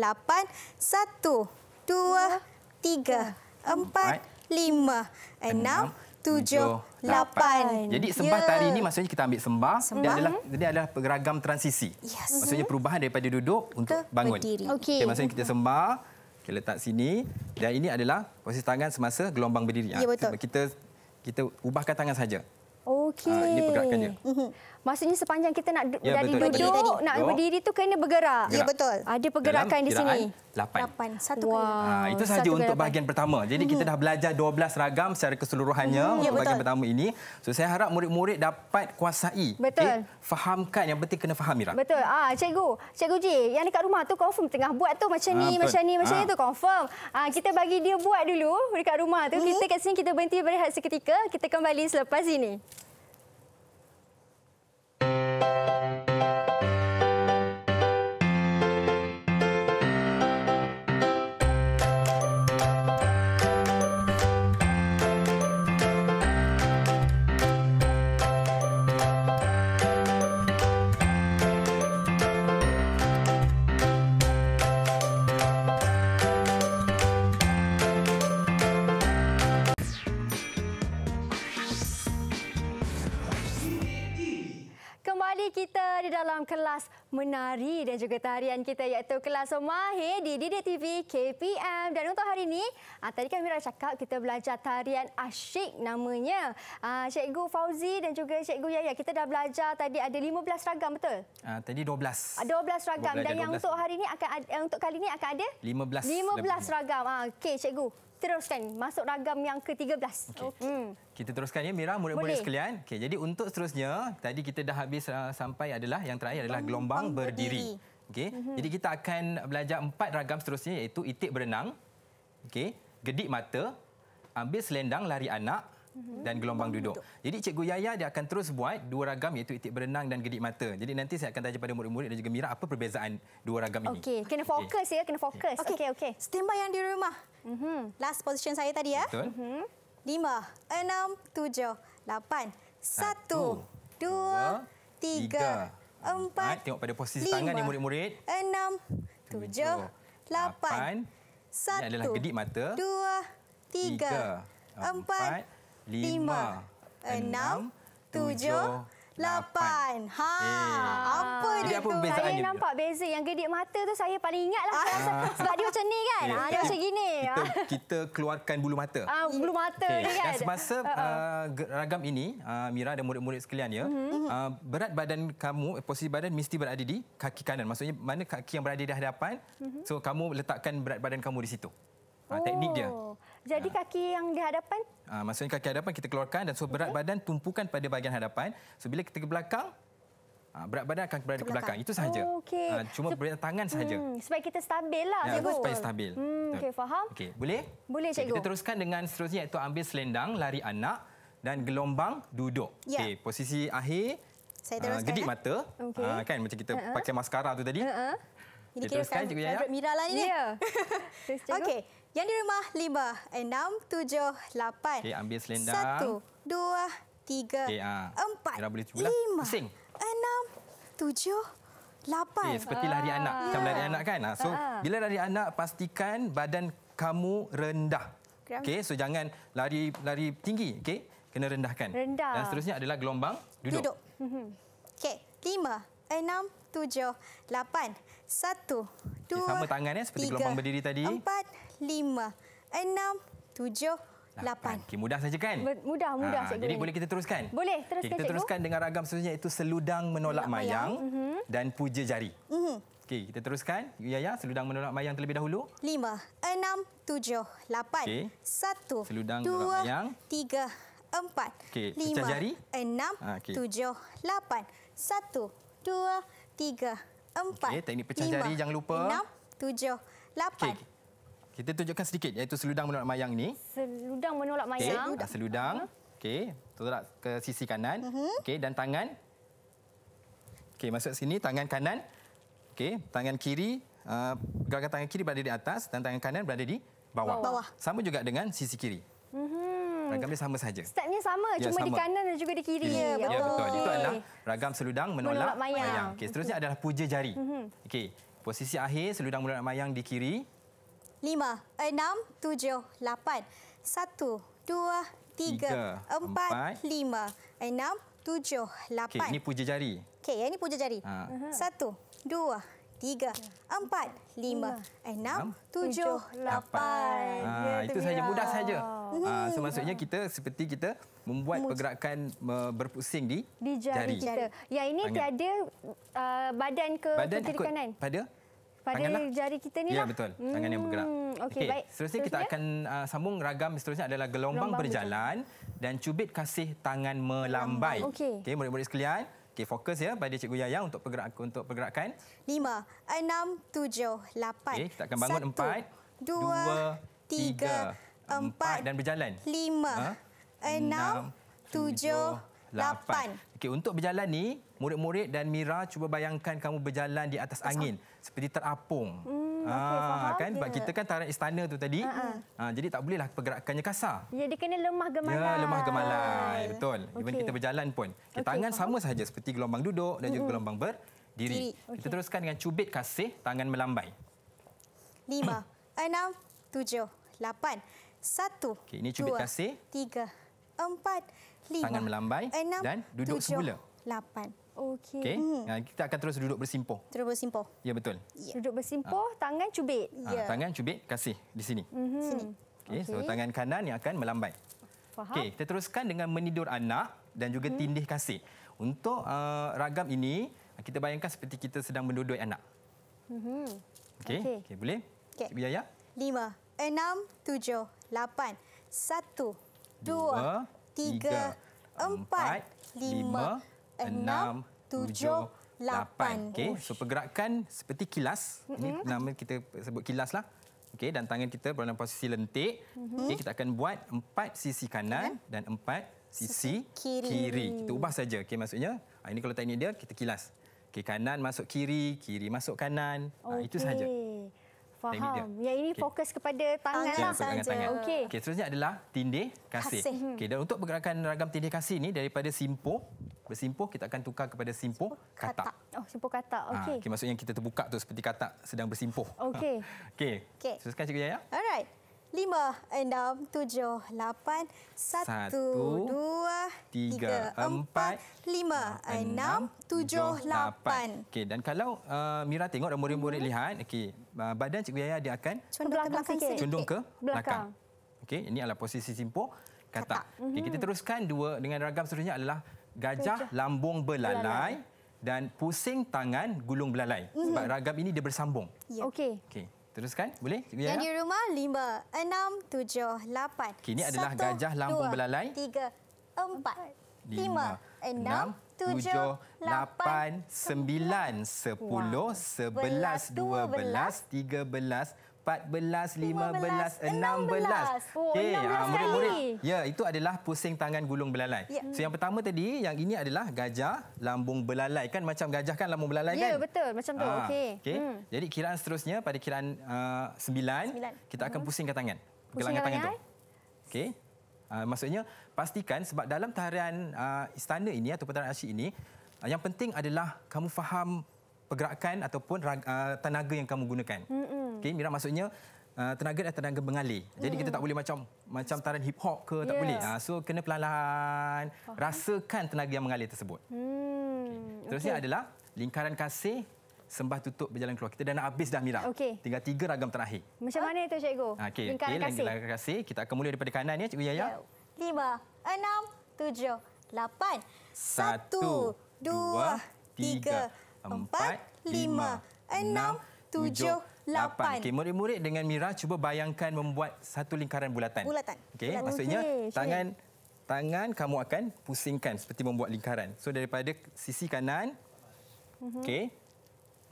1, 2, 3, 4, 5, 6, 7, 8. Jadi ya. sembah yeah. ini maksudnya kita ambil sembah. dan Dia adalah jadi adalah ragam transisi. Maksudnya perubahan daripada duduk untuk bangun. Okey. maksudnya kita sembah. Kita letak sini dan ini adalah posisi tangan semasa gelombang berdiri. Ya, ah, betul. Kita kita ubahkan tangan saja. Okey. Ah, ini pergerakannya. Maksudnya sepanjang kita nak ya, jadi betul. duduk, berdiri, nak berdiri tu kena bergerak. Ya betul. Ada pergerakan Dalam, di sini. 8. 8. Satu wow. kali. Ha, itu sahaja untuk kali. bahagian pertama. Jadi kita mm-hmm. dah belajar 12 ragam secara keseluruhannya mm-hmm. ya, untuk betul. bahagian pertama ini. So saya harap murid-murid dapat kuasai. Betul. Okay? Eh, fahamkan yang penting kena faham Ira. Betul. Ah, ha, cikgu, cikgu Ji, yang dekat rumah tu confirm tengah buat tu macam ha, ni, betul. macam ni, macam ah. ni tu confirm. Ah, ha, kita bagi dia buat dulu dekat rumah tu. Mm-hmm. Kita kat sini kita berhenti berehat seketika. Kita kembali selepas ini. dalam kelas menari dan juga tarian kita iaitu kelas Mahir di Didik TV KPM. Dan untuk hari ini, ah, tadi kan Mira cakap kita belajar tarian asyik namanya. Ah, Cikgu Fauzi dan juga Cikgu Yaya, kita dah belajar tadi ada 15 ragam betul? Ah, tadi 12. 12 ragam 12, dan 12. untuk hari ini akan untuk kali ini akan ada 15. 15 lebih. ragam. Ah, okey Cikgu teruskan masuk ragam yang ke-13. Okey. Okay. Hmm. Kita teruskan ya Mira murid-murid sekalian. Okey, jadi untuk seterusnya tadi kita dah habis uh, sampai adalah yang terakhir adalah gelombang berdiri. berdiri. Okey. Mm -hmm. Jadi kita akan belajar empat ragam seterusnya iaitu itik berenang. Okey. Gedik mata, ambil selendang lari anak, dan gelombang duduk. Jadi Cikgu Yaya dia akan terus buat dua ragam iaitu itik berenang dan gedik mata. Jadi nanti saya akan tanya pada murid-murid dan juga Mira apa perbezaan dua ragam ini. Okey, kena fokus okay. ya, kena fokus. Okey, okey. Okay. Standby yang di rumah. Mm -hmm. Last position saya tadi ya. Betul. Mm -hmm. Lima, enam, tujuh, lapan, satu, satu dua, dua, tiga, tiga empat, empat, ah, tengok pada posisi lima, tangan ni murid-murid. Enam, tujuh, lapan, satu, dua, tiga, tiga empat, empat lima, enam, tujuh, lapan. Ha, eh. apa dia, dia apa tu? Saya dia nampak dia. beza. Yang gedik mata tu saya paling ingat lah. Ah. Sebab dia macam ni kan? Yeah. Ya. Ha, dia macam gini. Kita, ah. kita keluarkan bulu mata. Ah, bulu mata ni okay. kan? Dan semasa uh-uh. uh, ragam ini, uh, Mira dan murid-murid sekalian, ya, uh-huh. uh, berat badan kamu, eh, posisi badan mesti berada di kaki kanan. Maksudnya mana kaki yang berada di hadapan. Uh-huh. So, kamu letakkan berat badan kamu di situ. Uh, teknik dia. Oh. Jadi ha. kaki yang di hadapan? Ha, maksudnya kaki hadapan kita keluarkan dan so berat badan tumpukan pada bahagian hadapan. So bila kita ke belakang, ha, berat badan akan berada ke belakang. Itu sahaja. Oh, okay. ha, cuma so, berat tangan sahaja. Hmm, supaya kita stabil lah, ya, cikgu. Supaya stabil. Hmm, okay, faham? Okay. Boleh? Boleh, cikgu. Kita teruskan dengan seterusnya iaitu ambil selendang, lari anak dan gelombang duduk. Ya. Okay, posisi akhir, saya ah, teruskan. gedik eh. mata. Okay. Uh, kan macam kita uh-huh. pakai maskara tu tadi. Uh-huh. Ini kira-kira ya. Mira lah ini. Yeah. Ya. Okey. Yang di rumah, 5, 6, 7, 8. Okey, ambil selendang. 1, 2, 3, 4, 5, 6, 7, 8. Okay, seperti lari ah. anak. Macam lari anak kan? Ah, so, ah. bila lari anak, pastikan badan kamu rendah. Okey, so jangan lari lari tinggi. Okey, kena rendahkan. Rendah. Dan seterusnya adalah gelombang duduk. Duduk. Mhm. Okey, 5, 6, 7, 8. 1, 2, 3, Sama tangan ya, seperti tiga, gelombang berdiri tadi lima, enam, tujuh, lapan. Okay, mudah saja kan? Mudah, mudah. Ha, jadi boleh kita teruskan? Boleh, teruskan okay, Kita cikgu. teruskan dengan ragam seterusnya itu seludang menolak, menolak mayang, mayang uh mhm. -huh. dan puja jari. Uh mhm. -huh. Okey, kita teruskan. Ya ya, seludang menolak mayang terlebih dahulu. Lima, enam, tujuh, lapan. Okay. Satu, seludang dua, mayang. tiga, empat, okay. lima, jari. enam, ha, ah, okay. tujuh, lapan. Satu, dua, tiga, empat, okay. teknik pecah lima, jari, jangan lupa. enam, tujuh, lapan. Okay. Kita tunjukkan sedikit iaitu seludang menolak mayang ini. Seludang menolak mayang. Okay. Ah, seludang. seludang. Okey. Tolak ke sisi kanan. Uh-huh. Okey dan tangan. Okey masuk sini tangan kanan. Okey, tangan kiri uh, gerakan tangan kiri berada di atas dan tangan kanan berada di bawah. bawah. Sama juga dengan sisi kiri. Uh-huh. Ragam sama saja. Stepnya sama ya, cuma sama. di kanan dan juga di kiri. Ya, ya betul. Ya, betul. Itu adalah ragam seludang menolak, menolak mayang. mayang. Okey, seterusnya okay. Mhm. adalah puja jari. Uh-huh. Okey. Posisi akhir seludang menolak mayang di kiri lima, enam, tujuh, lapan. Satu, dua, tiga, tiga empat, empat, lima, enam, tujuh, lapan. Okey, ini puja jari. Okey, ya, ini puja jari. Ha. Uh-huh. Satu, dua, tiga, empat, lima, enam, tujuh, lapan. Ha, ya, itu saja mudah saja. Ha, hmm. so maksudnya kita seperti kita membuat pergerakan berpusing di, di jari. jari. Ya, ini Angin. tiada uh, badan ke, badan kiri kanan. Badan ikut pada? pada Tanganlah. jari kita ni ya, lah. Ya, betul. Tangan yang bergerak. Hmm, okey, okay. baik. Seterusnya, kita akan uh, sambung ragam seterusnya adalah gelombang, gelombang berjalan, berjalan dan cubit kasih tangan melambai. Okey. Okey, murid-murid sekalian. Okey, fokus ya pada Cikgu Yaya untuk, pergerak, untuk pergerakan. Lima, enam, tujuh, lapan. kita akan bangun Satu, empat. Dua, dua tiga, empat, Dan berjalan. Lima, ha? enam, enam, tujuh, lapan. Okey, untuk berjalan ni, murid-murid dan Mira cuba bayangkan kamu berjalan di atas angin seperti terapung. Hmm, ah okay, kan sebab kita kan tarik istana tu tadi. Uh-huh. Ah, jadi tak bolehlah pergerakannya kasar. Ya dia kena lemah gemalai. Ya lemah gemalai ah. betul. Okay. Even kita berjalan pun. Okay, tangan faham. sama saja seperti gelombang duduk dan juga hmm. gelombang berdiri. Okay. Kita teruskan dengan cubit kasih tangan melambai. 5 6 7 8 satu. Okey, ini cubit dua, kasih. Tiga. Empat. Lima. Tangan melambai. Enam. Dan duduk tujuh, semula. Lapan. Okey. Okay. Hmm. Nah, kita akan terus duduk bersimpuh. Terus bersimpuh. Ya betul. Ya. Duduk bersimpuh, ah. ha. tangan cubit. Ha, ya. Tangan cubit, kasih di sini. Mm-hmm. Sini. Okey, okay. so tangan kanan yang akan melambai. Faham. Okey, kita teruskan dengan menidur anak dan juga hmm. tindih kasih. Untuk uh, ragam ini, kita bayangkan seperti kita sedang mendudui anak. mm Okey, okay. okay, boleh? Okay. Cik Biaya. Lima, enam, tujuh, lapan, satu, dua, dua tiga, tiga, empat, empat lima, lima enam, tujuh, lapan. Okey, so pergerakan seperti kilas. Ini mm-hmm. nama kita sebut kilas lah. Okey, dan tangan kita berada dalam posisi lentik. Mm-hmm. Okey, kita akan buat empat sisi kanan okay. dan empat sisi kiri. kiri. Kita ubah saja. Okey, maksudnya ah, ini kalau teknik dia, kita kilas. Okey, kanan masuk kiri, kiri masuk kanan. Okay. Ah, ha, itu sahaja faham. Media. Yang ini okay. fokus kepada tangan okay. lah saja. Okey. Okay, seterusnya adalah tindih kasih. kasih. Hmm. Okey, dan untuk pergerakan ragam tindih kasih ini daripada simpo bersimpuh kita akan tukar kepada simpuh katak. katak. Oh simpuh katak. Ha, okey. Ha, okay, maksudnya kita terbuka tu seperti katak sedang bersimpuh. Okey. Okey. Okay. Teruskan cikgu jaya. Alright lima, enam, tujuh, lapan, satu, dua, tiga, empat, lima, enam, tujuh, lapan. Okey, dan kalau uh, Mira tengok dan murid-murid hmm. lihat, okey, uh, badan Cikgu Yaya dia akan condong ke belakang. Sikit. Condong ke belakang. Okey, ini adalah posisi simpul katak. katak. Okey, kita mhm. teruskan dua dengan ragam seterusnya adalah gajah Kujuh. lambung belalai. belalai. Dan pusing tangan gulung belalai. Mm -hmm. Sebab mhm. ragam ini dia bersambung. Yeah. Okey. Okay. Teruskan, boleh? Yang di rumah, lima, enam, tujuh, lapan. Kini adalah Satu, gajah lampung dua, Tiga, empat, lima, enam tujuh, lapan, sembilan, sepuluh, sebelas, dua belas, tiga belas, empat belas, lima belas, enam belas. Ah, murid-murid, ya, itu adalah pusing tangan gulung belalai. Yeah. So, yang pertama tadi, yang ini adalah gajah lambung belalai. Kan macam gajah kan lambung belalai yeah, kan? Ya, betul. Macam tu. Ah, okay. Okay. Hmm. Jadi, kiraan seterusnya pada kiraan uh, sembilan, sembilan, kita akan hmm. pusingkan tangan. Pusingkan tangan tu. Okey. Uh, maksudnya pastikan sebab dalam tarian uh, istana ini atau tarian asyik ini uh, yang penting adalah kamu faham pergerakan ataupun uh, tenaga yang kamu gunakan. Mm-hmm. Okey Mira maksudnya uh, tenaga dan tenaga mengalir. Jadi mm-hmm. kita tak boleh macam macam tarian hip hop ke tak yes. boleh. Ah, uh, so kena perlahan rasakan tenaga yang mengalir tersebut. Mm-hmm. Okay. Seterusnya okay. adalah lingkaran kasih sembah tutup berjalan keluar. Kita dan nak habis dah Mira. Okay. Tinggal tiga ragam terakhir. Macam mana itu cikgu? Ah, okay. Lingkaran okay. kasih. kasih kita akan mula daripada kanan ya cikgu Yaya. Yeah lima, enam, tujuh, lapan. Satu, dua, tiga, empat, lima, enam, tujuh, lapan. Okey, murid-murid dengan Mira cuba bayangkan membuat satu lingkaran bulatan. Bulatan. Okey, maksudnya tangan tangan kamu akan pusingkan seperti membuat lingkaran. So daripada sisi kanan, mhm. okey,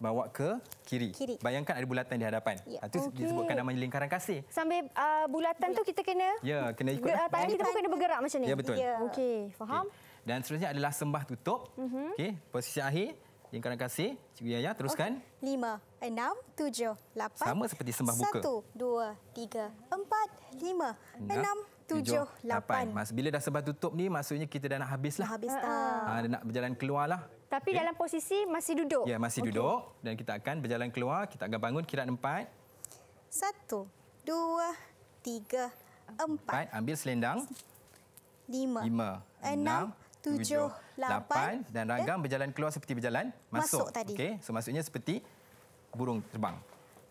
bawa ke kiri. kiri. Bayangkan ada bulatan di hadapan. Ya. Itu okay. disebutkan namanya lingkaran kasih. Sambil uh, bulatan tu kita kena Ya, kena ikut. Uh, tadi kita kena bergerak macam ni. Ya, betul. Ya. Okey, faham? Okay. Dan seterusnya adalah sembah tutup. Uh mhm. -huh. Okey, posisi akhir lingkaran kasih. Cikgu Yaya teruskan. 5 6 7 8 Sama seperti sembah buka. 1 2 3 4 5 6 7 8 Mas bila dah sembah tutup ni maksudnya kita dah nak habislah. Dah habis dah. Ha, dah nak berjalan keluarlah. Tapi okay. dalam posisi masih duduk. Ya, masih okay. duduk. Dan kita akan berjalan keluar. Kita akan bangun kiraan empat. Satu, dua, tiga, empat. empat. Ambil selendang. Lima. Lima. Enam. Tujuh. Lapan. Dan ragam berjalan keluar seperti berjalan. Masuk, masuk tadi. Okay. So, maksudnya seperti burung terbang.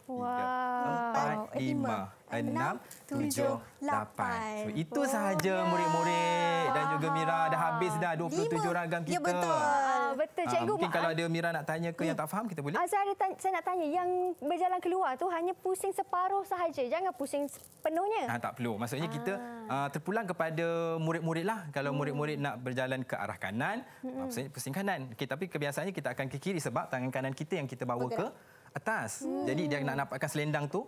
Wow. 4, 5, 6, 7, 8. So, itu wow. sahaja oh, murid-murid dan juga Mira dah habis dah 27 lima. ragam ya, kita. Ya betul. Uh, betul ah, cikgu. Uh, mungkin kalau ada Mira nak tanya ke yang ya. tak faham kita boleh. Azhari saya nak tanya yang berjalan keluar tu hanya pusing separuh sahaja. Jangan pusing penuhnya. Ah tak perlu. Maksudnya kita uh, terpulang kepada murid-murid lah. Kalau hmm. murid-murid nak berjalan ke arah kanan, hmm. maksudnya pusing kanan. Okay, tapi kebiasaannya kita akan ke kiri sebab tangan kanan kita yang kita bawa Bergerak. ke atas. Hmm. Jadi dia nak nampakkan selendang tu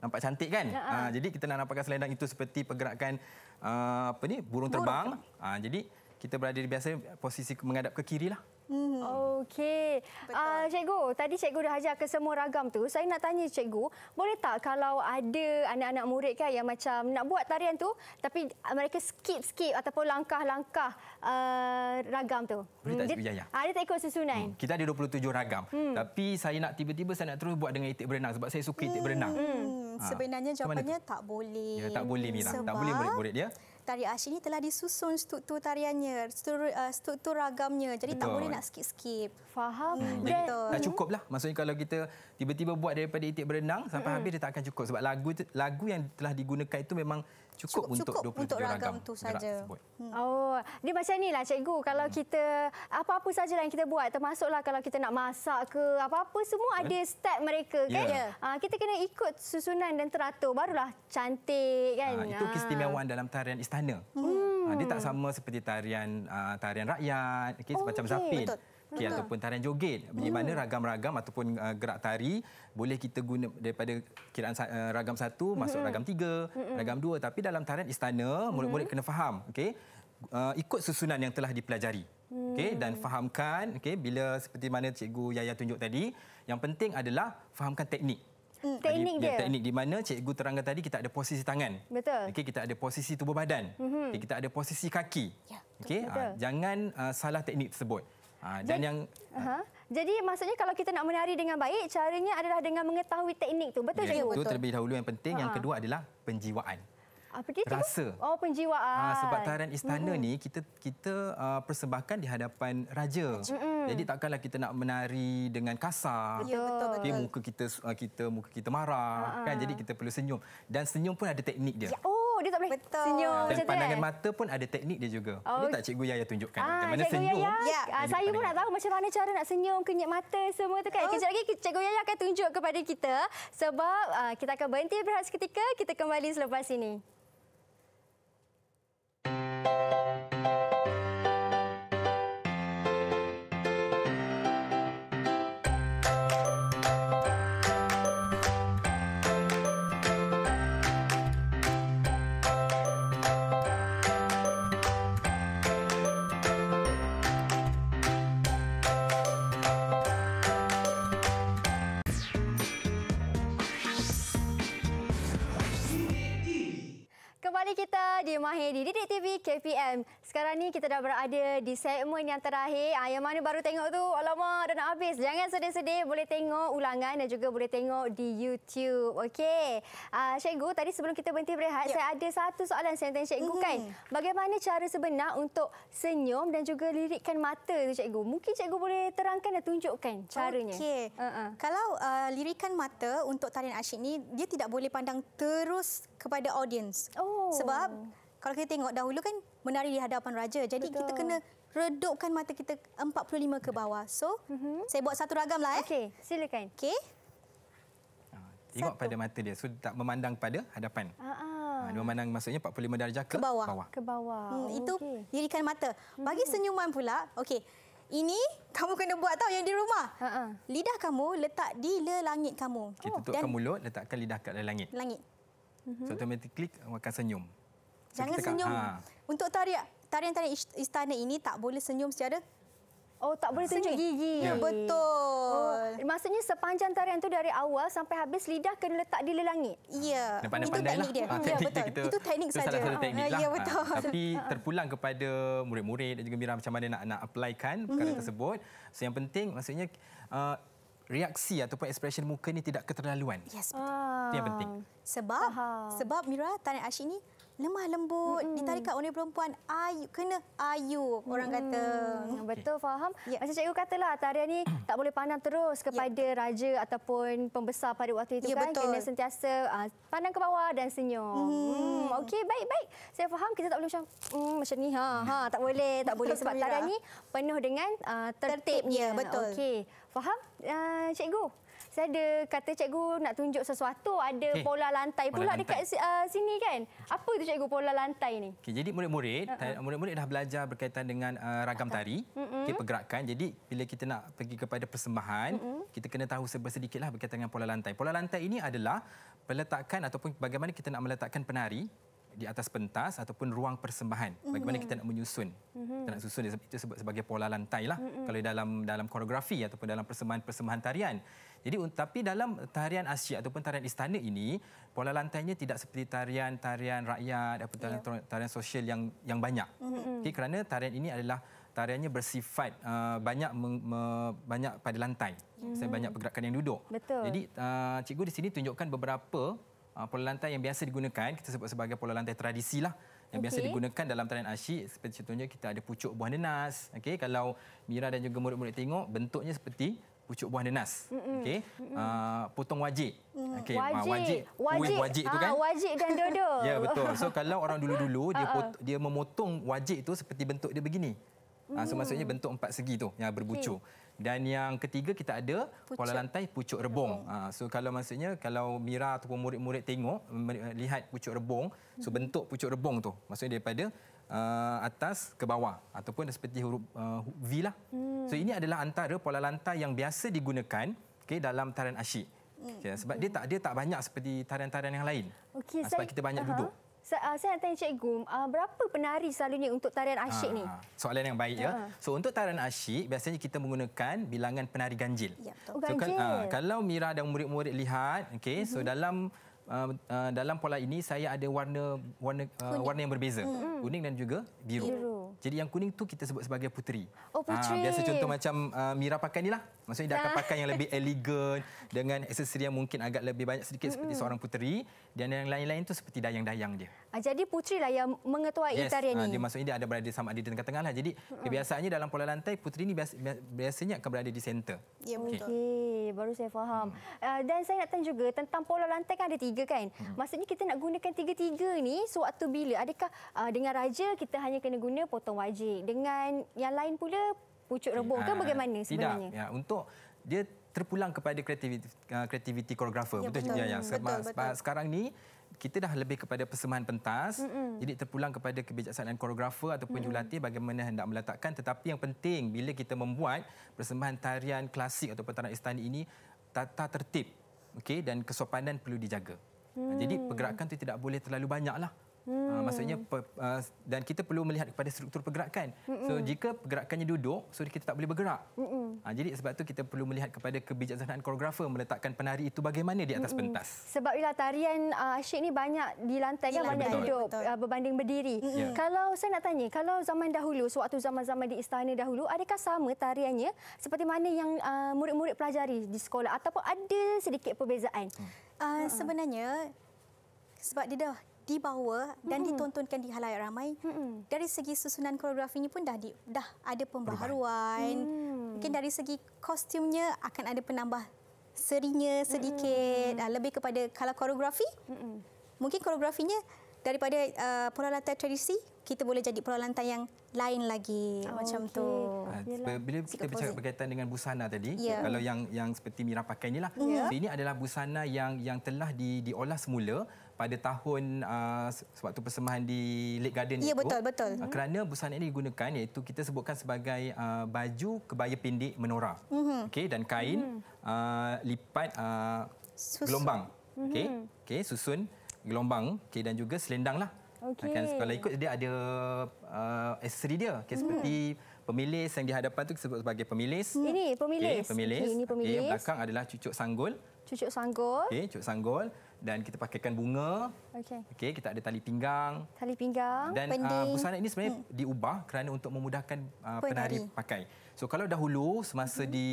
nampak cantik kan? Ya, ha, jadi kita nak nampakkan selendang itu seperti pergerakan uh, apa ni burung, terbang. terbang. Ha, jadi kita berada di biasa posisi menghadap ke kiri lah. Hmm. Okey. Uh, cikgu, tadi cikgu dah ajar ke semua ragam tu. Saya nak tanya cikgu, boleh tak kalau ada anak-anak murid kan yang macam nak buat tarian tu tapi mereka skip-skip ataupun langkah-langkah uh, ragam tu? Boleh tak cikgu Yaya? Uh, ah, tak ikut susunan. Hmm. Kita ada 27 ragam. Hmm. Tapi saya nak tiba-tiba saya nak terus buat dengan itik berenang sebab saya suka itik hmm. berenang. Hmm. Ha. Sebenarnya jawapannya tak boleh. Ya, tak boleh Mira. Sebab... Tak boleh murid-murid dia. Ya? tari asyik ah, ni telah disusun struktur tariannya, struktur, uh, struktur ragamnya. Jadi Betul. tak boleh nak skip-skip. Faham. Hmm. Dan, Betul. Dah cukup lah. Maksudnya kalau kita tiba-tiba buat daripada itik berenang sampai hmm habis dia tak akan cukup. Sebab lagu, lagu yang telah digunakan itu memang cukup, cukup untuk 27 untuk ragam, ragam tu saja. Hmm. Oh, ni macam ni lah cikgu kalau hmm. kita apa-apa saja yang kita buat termasuklah kalau kita nak masak ke apa-apa semua eh? ada step mereka kan. Yeah. Ah, kita kena ikut susunan dan teratur barulah cantik kan. Ah, itu ah. keistimewaan ah. dalam tarian istana. Hmm. Ah, dia tak sama seperti tarian ah, tarian rakyat okay, okay. Oh, macam zapin. Betul okay, ataupun tarian joget. Di hmm. mana ragam-ragam ataupun uh, gerak tari boleh kita guna daripada kiraan uh, ragam satu masuk hmm. ragam tiga, hmm. ragam dua. Tapi dalam tarian istana, murid-murid hmm. kena faham. Okay? Uh, ikut susunan yang telah dipelajari. Okay, hmm. dan fahamkan okay, bila seperti mana Cikgu Yaya tunjuk tadi, yang penting adalah fahamkan teknik. Teknik di, ya, dia? Teknik di mana Cikgu terangkan tadi kita ada posisi tangan. Betul. Okay, kita ada posisi tubuh badan. hmm Okay, kita ada posisi kaki. Ya, okay, aa, ah, jangan aa, ah, salah teknik tersebut. Ha, dan jadi, yang uh, ha. Jadi maksudnya kalau kita nak menari dengan baik caranya adalah dengan mengetahui teknik tu. Betul ya, cikgu? Itu terlebih dahulu yang penting. Ha. Yang kedua adalah penjiwaan. Apa dia Rasa. Oh penjiwaan. Ha, sebab tarian istana mm. ni kita kita uh, persembahkan di hadapan raja. Mm-mm. Jadi takkanlah kita nak menari dengan kasar. Ya betul betul. Okay, muka kita uh, kita muka kita marah ha. kan jadi kita perlu senyum dan senyum pun ada teknik dia. Ya, oh rambut dia tak boleh Betul. senyum Dan macam tu pandangan kan? mata pun ada teknik dia juga oh. ini tak cikgu Yaya tunjukkan ah, mana cikgu senyum Yaya. Ya. Ah, saya pun nak tahu macam mana cara nak senyum kenyit mata semua tu kan oh. lagi cikgu Yaya akan tunjuk kepada kita sebab ah, kita akan berhenti berehat seketika kita kembali selepas ini Thank you. Mahir di KPM. Sekarang ni kita dah berada di segmen yang terakhir. Ah, yang mana baru tengok tu, alamak dah nak habis. Jangan sedih-sedih, boleh tengok ulangan dan juga boleh tengok di YouTube. Okey. Ah, Cikgu, tadi sebelum kita berhenti berehat, ya. saya ada satu soalan saya tanya Cikgu hmm. kan. Mhm. Bagaimana cara sebenar untuk senyum dan juga lirikkan mata tu Cikgu? Mungkin Cikgu boleh terangkan dan tunjukkan caranya. Okey. Uh-uh. Kalau uh, lirikkan mata untuk tarian asyik ni, dia tidak boleh pandang terus kepada audience. Oh. Sebab kalau kita tengok dahulu kan menari di hadapan raja. Jadi Betul. kita kena redupkan mata kita 45 ke bawah. So, mm -hmm. saya buat satu ragam lah. Eh. Okey, silakan. Okey. Ah, tengok satu. pada mata dia. So, tak memandang pada hadapan. Uh ah, -huh. Ah. Dia memandang maksudnya 45 darjah ke, ke bawah. bawah. Ke bawah. Hmm, okay. Itu dirikan mata. Mhm. Bagi -hmm. senyuman pula, okay, Ini kamu kena buat tahu yang di rumah. Ha -ha. Lidah kamu letak di lelangit kamu. Okay, oh, tutupkan Dan... mulut, letakkan lidah kat lelangit. Lelangit. Mm -hmm. So, automatically, awak akan senyum. Jangan kita senyum. ha. Untuk tarian tarian-tarian istana ini tak boleh senyum secara Oh tak boleh tunjuk gigi. Ya. Betul. Oh, maksudnya sepanjang tarian tu dari awal sampai habis lidah kena letak di lelangit. Ya. Depan -depan itu lah. teknik lah. dia. Ha, ya, betul. Kita, itu teknik saja. Itu ha. Ya, lah. Ya ha, betul. Ha. Tapi terpulang kepada murid-murid dan juga Mira macam mana nak nak applykan mhm. perkara hmm. tersebut. So yang penting maksudnya uh, reaksi ataupun expression muka ni tidak keterlaluan. Yes betul. Ah. Itu yang penting. Sebab Aha. sebab Mira tarian asyik ni lemah lembut mm-hmm. oleh perempuan ayu kena ayu orang mm-hmm. kata betul faham yeah. macam cikgu katalah tarian ni tak boleh pandang terus kepada yeah. raja ataupun pembesar pada waktu itu yeah, kan betul. kena sentiasa uh, pandang ke bawah dan senyum mm. mm. okey baik baik saya faham kita tak boleh macam mm, macam ni ha ha tak boleh tak boleh sebab tarian lah. ni penuh dengan uh, tertib yeah, betul okey faham uh, cikgu saya ada kata cikgu nak tunjuk sesuatu ada okay. pola lantai pola pula lantai. dekat uh, sini kan okay. apa itu cikgu pola lantai ni okay, jadi murid-murid ha, ha. Eh, murid-murid uh -huh. dah belajar berkaitan dengan uh, ragam ha, tari uh -huh. okay, pergerakan jadi bila kita nak pergi kepada persembahan uh -huh. kita kena tahu sedikitlah berkaitan dengan pola lantai pola lantai ini adalah meletakkan ataupun bagaimana kita nak meletakkan penari di atas pentas ataupun ruang persembahan bagaimana mm-hmm. kita nak menyusun mm-hmm. kita mhm. nak susun itu sebut sebagai pola lantai lah mm-hmm. kalau dalam dalam koreografi ataupun dalam persembahan persembahan tarian jadi tapi dalam tarian Asia ataupun tarian istana ini pola lantainya tidak seperti tarian tarian rakyat ataupun tarian, yeah. tarian sosial yang yang banyak mm-hmm. okay, kerana tarian ini adalah tariannya bersifat uh, banyak me, me, banyak pada lantai mm-hmm. saya banyak pergerakan yang duduk Betul. jadi uh, cikgu di sini tunjukkan beberapa Ah, pola lantai yang biasa digunakan kita sebut sebagai pola lantai tradisi lah yang okay. biasa digunakan dalam tarian asyik seperti contohnya kita ada pucuk buah nenas okey kalau Mira dan juga murid-murid tengok bentuknya seperti pucuk buah nenas okey uh, potong wajik okey ah, wajik. wajik wajik wajik tu kan ha, dan dodo ya yeah, betul so kalau orang dulu-dulu dia pot, dia memotong wajik itu seperti bentuk dia begini Hmm. So maksudnya hmm. bentuk empat segi tu yang berbucu. Okay. Dan yang ketiga kita ada pucuk. pola lantai pucuk rebung. Okay. Ha, so kalau maksudnya kalau Mira ataupun murid-murid tengok lihat pucuk rebung, so hmm. bentuk pucuk rebung tu maksudnya daripada uh, atas ke bawah ataupun seperti huruf uh, V lah. Hmm. So ini adalah antara pola lantai yang biasa digunakan okay, dalam tarian asyik. Hmm. Okay, sebab dia tak dia tak banyak seperti tarian-tarian yang lain. Okay, ha, sebab saya, kita banyak uh-huh. duduk. Ah, saya nak tanya cikgu, ah, berapa penari selalunya untuk tarian asyik ni? Ah, soalan yang baik ha. ya. So untuk tarian asyik biasanya kita menggunakan bilangan penari ganjil. Ya, so, kan, ganjil. Kan, ha, kalau Mira dan murid-murid lihat, okey, mm-hmm. so mhm. dalam uh, uh, dalam pola ini saya ada warna warna uh, warna yang berbeza, mm-hmm. kuning dan juga biru. biru. Jadi yang kuning tu kita sebut sebagai puteri. Oh, ah, puteri. Ha, biasa contoh macam uh, Mira pakai ni lah. Maksudnya dia akan ah. pakai yang lebih elegan dengan aksesori yang mungkin agak lebih banyak sedikit mm-hmm. seperti seorang puteri. Dan yang lain-lain tu seperti dayang-dayang dia. Jadi puteri lah yang mengetuai yes. tarian ni. Ha, dia maksudnya dia ada berada sama ada di tengah-tengah lah. Jadi mm-hmm. kebiasaannya dalam pola lantai, puteri ni biasa, biasanya akan berada di center. Ya, Okay. Okay. Baru saya faham. Mm. Uh, dan saya nak tanya juga tentang pola lantai kan ada tiga kan? Mm. Maksudnya kita nak gunakan tiga-tiga ni sewaktu bila? Adakah uh, dengan raja kita hanya kena guna potong wajik dengan yang lain pula pucuk rebung ke ah, bagaimana sebenarnya tidak ya untuk dia terpulang kepada kreativiti ah, kreativiti koreografer ya, betul juga yang sebab sekarang ni kita dah lebih kepada persembahan pentas Mm-mm. jadi terpulang kepada kebijaksanaan koreografer ataupun jurulatih bagaimana hendak meletakkan tetapi yang penting bila kita membuat persembahan tarian klasik atau tarian istana ini tata tertib okay? dan kesopanan perlu dijaga mm. jadi hmm. pergerakan itu tidak boleh terlalu banyaklah Ah, hmm. Uh, maksudnya per, uh, ah, dan kita perlu melihat kepada struktur pergerakan. mm So hmm. jika pergerakannya duduk, so kita tak boleh bergerak. Uh, jadi sebab tu kita perlu melihat kepada kebijaksanaan koreografer meletakkan penari itu bagaimana di atas mm pentas. Sebab ialah tarian uh, Asyik ni banyak di lantai yang banyak betul. hidup betul. Uh, berbanding berdiri. Hmm. Yeah. Kalau saya nak tanya, kalau zaman dahulu, sewaktu zaman-zaman di istana dahulu, adakah sama tariannya seperti mana yang uh, murid-murid pelajari di sekolah ataupun ada sedikit perbezaan? Uh, uh-huh. sebenarnya sebab dia dah dibawa dan mm-hmm. ditontonkan di halayak ramai. Mm-hmm. Dari segi susunan koreografinya pun dah di, dah ada pembaharuan. Mm. Mungkin dari segi kostumnya akan ada penambah serinya sedikit. Mm-hmm. Lebih kepada kalau koreografi, mm-hmm. mungkin koreografinya daripada uh, ah, peralatan tradisi kita boleh jadi peralatan yang lain lagi oh, macam okay. tu. Yelah. Bila kita Sikap bercakap berkaitan dengan busana tadi, yeah. kalau yang yang seperti Mira pakai inilah. Yeah. So, ini adalah busana yang yang telah di, diolah semula pada tahun uh, waktu persembahan di Lake Garden ya, itu. betul, Uh, kerana busana ini digunakan iaitu kita sebutkan sebagai uh, baju kebaya pendek menora, Mm-hmm. Okey, dan kain mm-hmm. uh, lipat uh, gelombang. Mhm. Okey. Mm-hmm. Okey, susun gelombang okey dan juga selendanglah. Okey. Kan, kalau ikut dia ada uh, aksesori dia. Okey, mm-hmm. seperti pemilis yang di hadapan tu disebut sebagai pemilis. Mhm. Ini pemilis. Okay, pemilis. Okay, ini pemilis. Okay, belakang adalah cucuk sanggul. Cucuk sanggul. Okey, cucuk sanggul dan kita pakaikan bunga. Okey. Okey, kita ada tali pinggang. Tali pinggang. Dan uh, ah, busana ini sebenarnya hmm. diubah kerana untuk memudahkan uh, penari. penari pakai. So kalau dahulu semasa hmm. di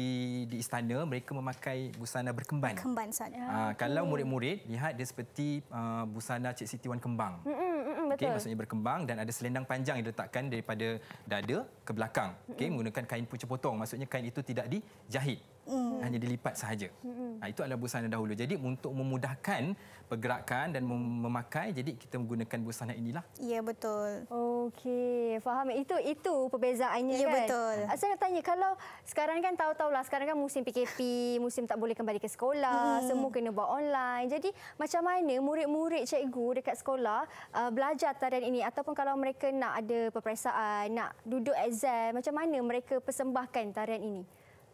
di istana mereka memakai busana berkemban. Berkemban saja. Uh, ah, kalau murid-murid lihat dia seperti uh, busana Cik Siti Wan Kembang. Hmm. hmm, hmm, hmm okay, maksudnya berkembang dan ada selendang panjang yang diletakkan daripada dada ke belakang. Okay, menggunakan kain punca potong. Maksudnya kain itu tidak dijahit mm. hanya dilipat sahaja. Mm-hmm. Ha, itu adalah busana dahulu. Jadi untuk memudahkan pergerakan dan mem- memakai, jadi kita menggunakan busana inilah. Ya betul. Okey, faham. Itu itu perbezaannya ya, kan. Ya betul. Ah, saya nak tanya kalau sekarang kan tahu-taulah sekarang kan musim PKP, musim tak boleh kembali ke sekolah, mm. semua kena buat online. Jadi macam mana murid-murid cikgu dekat sekolah uh, belajar tarian ini ataupun kalau mereka nak ada peperiksaan, nak duduk exam, macam mana mereka persembahkan tarian ini?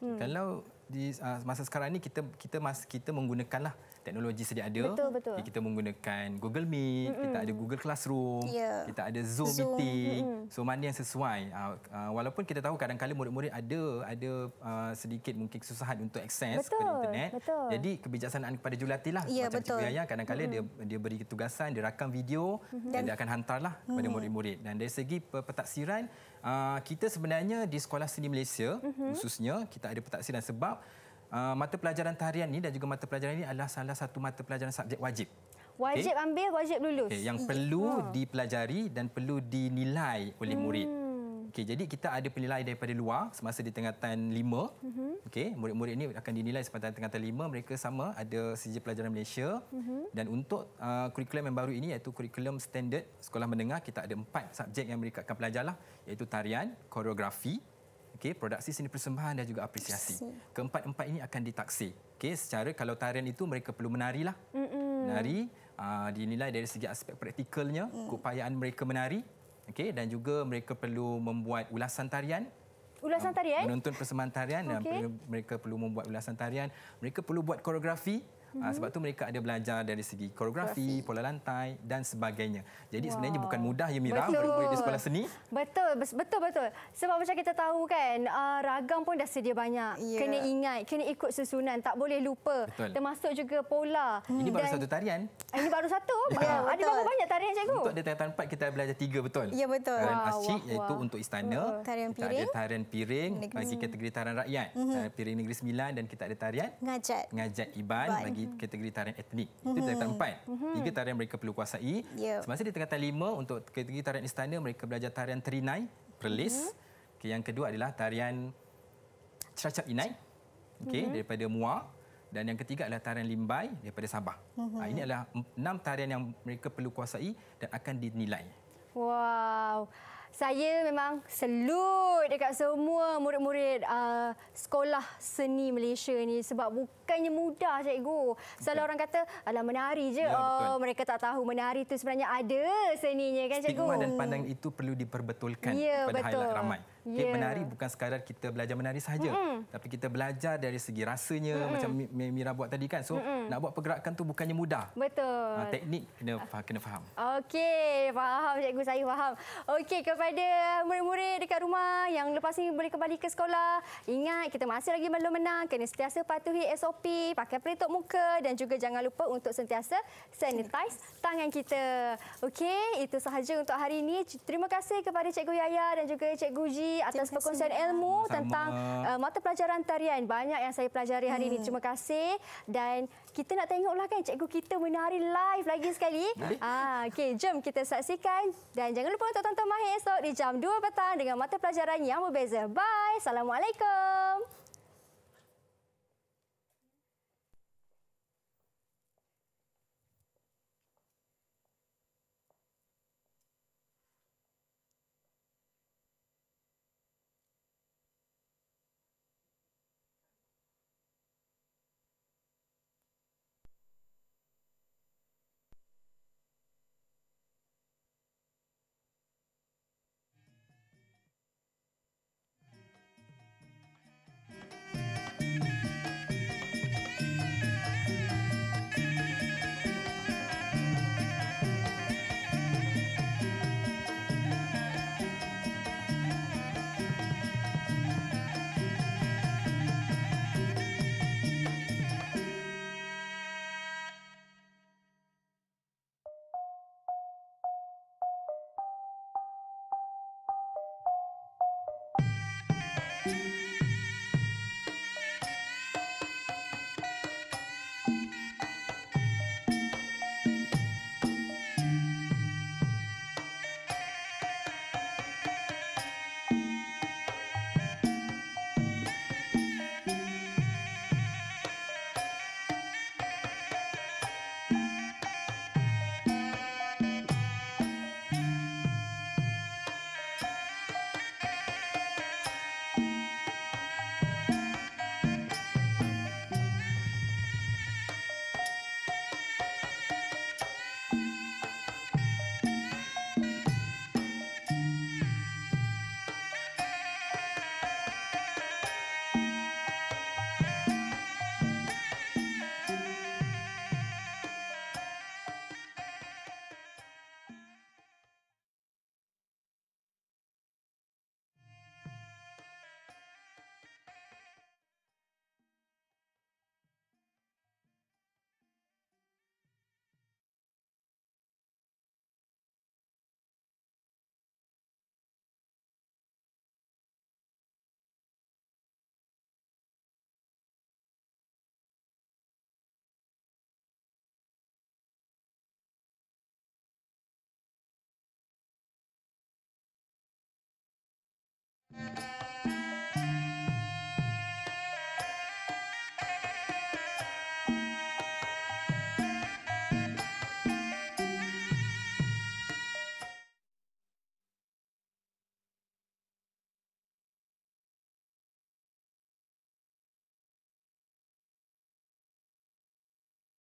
Hmm. Kalau di uh, masa sekarang ni kita kita mas kita menggunakanlah teknologi sedia ada. Betul, betul. Kita menggunakan Google Meet, mm-hmm. kita ada Google Classroom, yeah. kita ada Zoom, Zoom. meeting. Mm-hmm. So mana yang sesuai? Uh, uh, walaupun kita tahu kadang-kadang murid-murid ada ada uh, sedikit mungkin kesusahan untuk akses kepada internet. Betul. Jadi kebijaksanaan kepada jurulatihlah yeah, macam betul. Cikgu Yaya kadang-kadang mm-hmm. dia dia beri tugasan, dia rakam video mm-hmm. dan, dan dia akan hantarlah kepada mm-hmm. murid-murid. Dan dari segi pentaksiran uh, kita sebenarnya di Sekolah Seni Malaysia mm-hmm. khususnya kita ada dan sebab uh, mata pelajaran tarian ini dan juga mata pelajaran ini adalah salah satu mata pelajaran subjek wajib. Wajib okay. ambil, wajib lulus. Okay. Yang perlu oh. dipelajari dan perlu dinilai oleh hmm. murid. Okey, jadi kita ada penilaian daripada luar semasa di tengahatan 5. Mm-hmm. Okey, murid-murid ini akan dinilai semasa tengahatan lima mereka sama ada sijil pelajaran Malaysia. Mm-hmm. Dan untuk uh, kurikulum yang baru ini iaitu kurikulum standard sekolah menengah kita ada empat subjek yang mereka akan belajarlah iaitu tarian, koreografi, okay, produksi seni persembahan dan juga apresiasi. Keempat-empat ini akan ditaksir. Okey, secara kalau tarian itu mereka perlu menarilah. Mm-mm. Menari uh, dinilai dari segi aspek praktikalnya, mm. keupayaan mereka menari Okey dan juga mereka perlu membuat ulasan tarian. Ulasan tarian? Menonton persembahan tarian okay. dan mereka perlu membuat ulasan tarian. Mereka perlu buat koreografi. Ah, mm-hmm. sebab tu mereka ada belajar dari segi koreografi, Grafi. pola lantai dan sebagainya. Jadi wow. sebenarnya bukan mudah ya Mira berkuliah di sekolah seni. Betul, betul betul. Sebab macam kita tahu kan, uh, ragam pun dah sedia banyak. Yeah. Kena ingat, kena ikut susunan, tak boleh lupa. Betul. Termasuk juga pola. Hmm. Ini baru dan, satu tarian. Ah, ini baru satu. yeah, ada berapa banyak tarian cikgu? Untuk di tarian empat kita belajar tiga betul. Ya yeah, betul. Tarian wow, asyik wah, iaitu untuk istana. Uh, tarian kita piring. Ada tarian piring negeri. bagi kategori tarian rakyat. Mm-hmm. Uh, piring Negeri Sembilan dan kita ada tarian ngajat. Ngajat Iban, Iban. bagi di hmm. kategori tarian etnik. Itu mm-hmm. tarian empat. Mm-hmm. Tiga tarian mereka perlu kuasai. Yep. Ya. Semasa di tingkatan lima, untuk kategori tarian istana, mereka belajar tarian Terinai, Perlis. Mm-hmm. Okay, yang kedua adalah tarian Ceracap Inai okay, mm-hmm. daripada Muar. Dan yang ketiga adalah tarian Limbai daripada Sabah. Mm-hmm. ini adalah enam tarian yang mereka perlu kuasai dan akan dinilai. Wow. Saya memang selut dekat semua murid-murid uh, sekolah seni Malaysia ni sebab bukan bukannya mudah cikgu. Selalu okay. orang kata alah menari je. Ya, oh, mereka tak tahu menari tu sebenarnya ada seninya kan cikgu. Stigma dan pandang itu perlu diperbetulkan ya, pada betul. highlight ramai. Okay, yeah. Menari bukan sekadar kita belajar menari sahaja. Mm-hmm. Tapi kita belajar dari segi rasanya mm-hmm. macam Mira buat tadi kan. So mm-hmm. nak buat pergerakan tu bukannya mudah. Betul. Ha, teknik kena, kena faham. Okey, faham cikgu saya faham. Okey, kepada murid-murid dekat rumah yang lepas ini boleh kembali ke sekolah. Ingat kita masih lagi belum menang. Kena setiasa patuhi SOP SOP, pakai pelitup muka dan juga jangan lupa untuk sentiasa sanitize tangan kita. Okey, itu sahaja untuk hari ini. Terima kasih kepada Cikgu Yaya dan juga Cikgu Ji atas perkongsian ilmu Sama. tentang uh, mata pelajaran tarian. Banyak yang saya pelajari hari hmm. ini. Terima kasih. Dan kita nak tengoklah kan Cikgu kita menari live lagi sekali. Ah, Okey, jom kita saksikan. Dan jangan lupa untuk tonton Mahir esok di jam 2 petang dengan mata pelajaran yang berbeza. Bye. Assalamualaikum.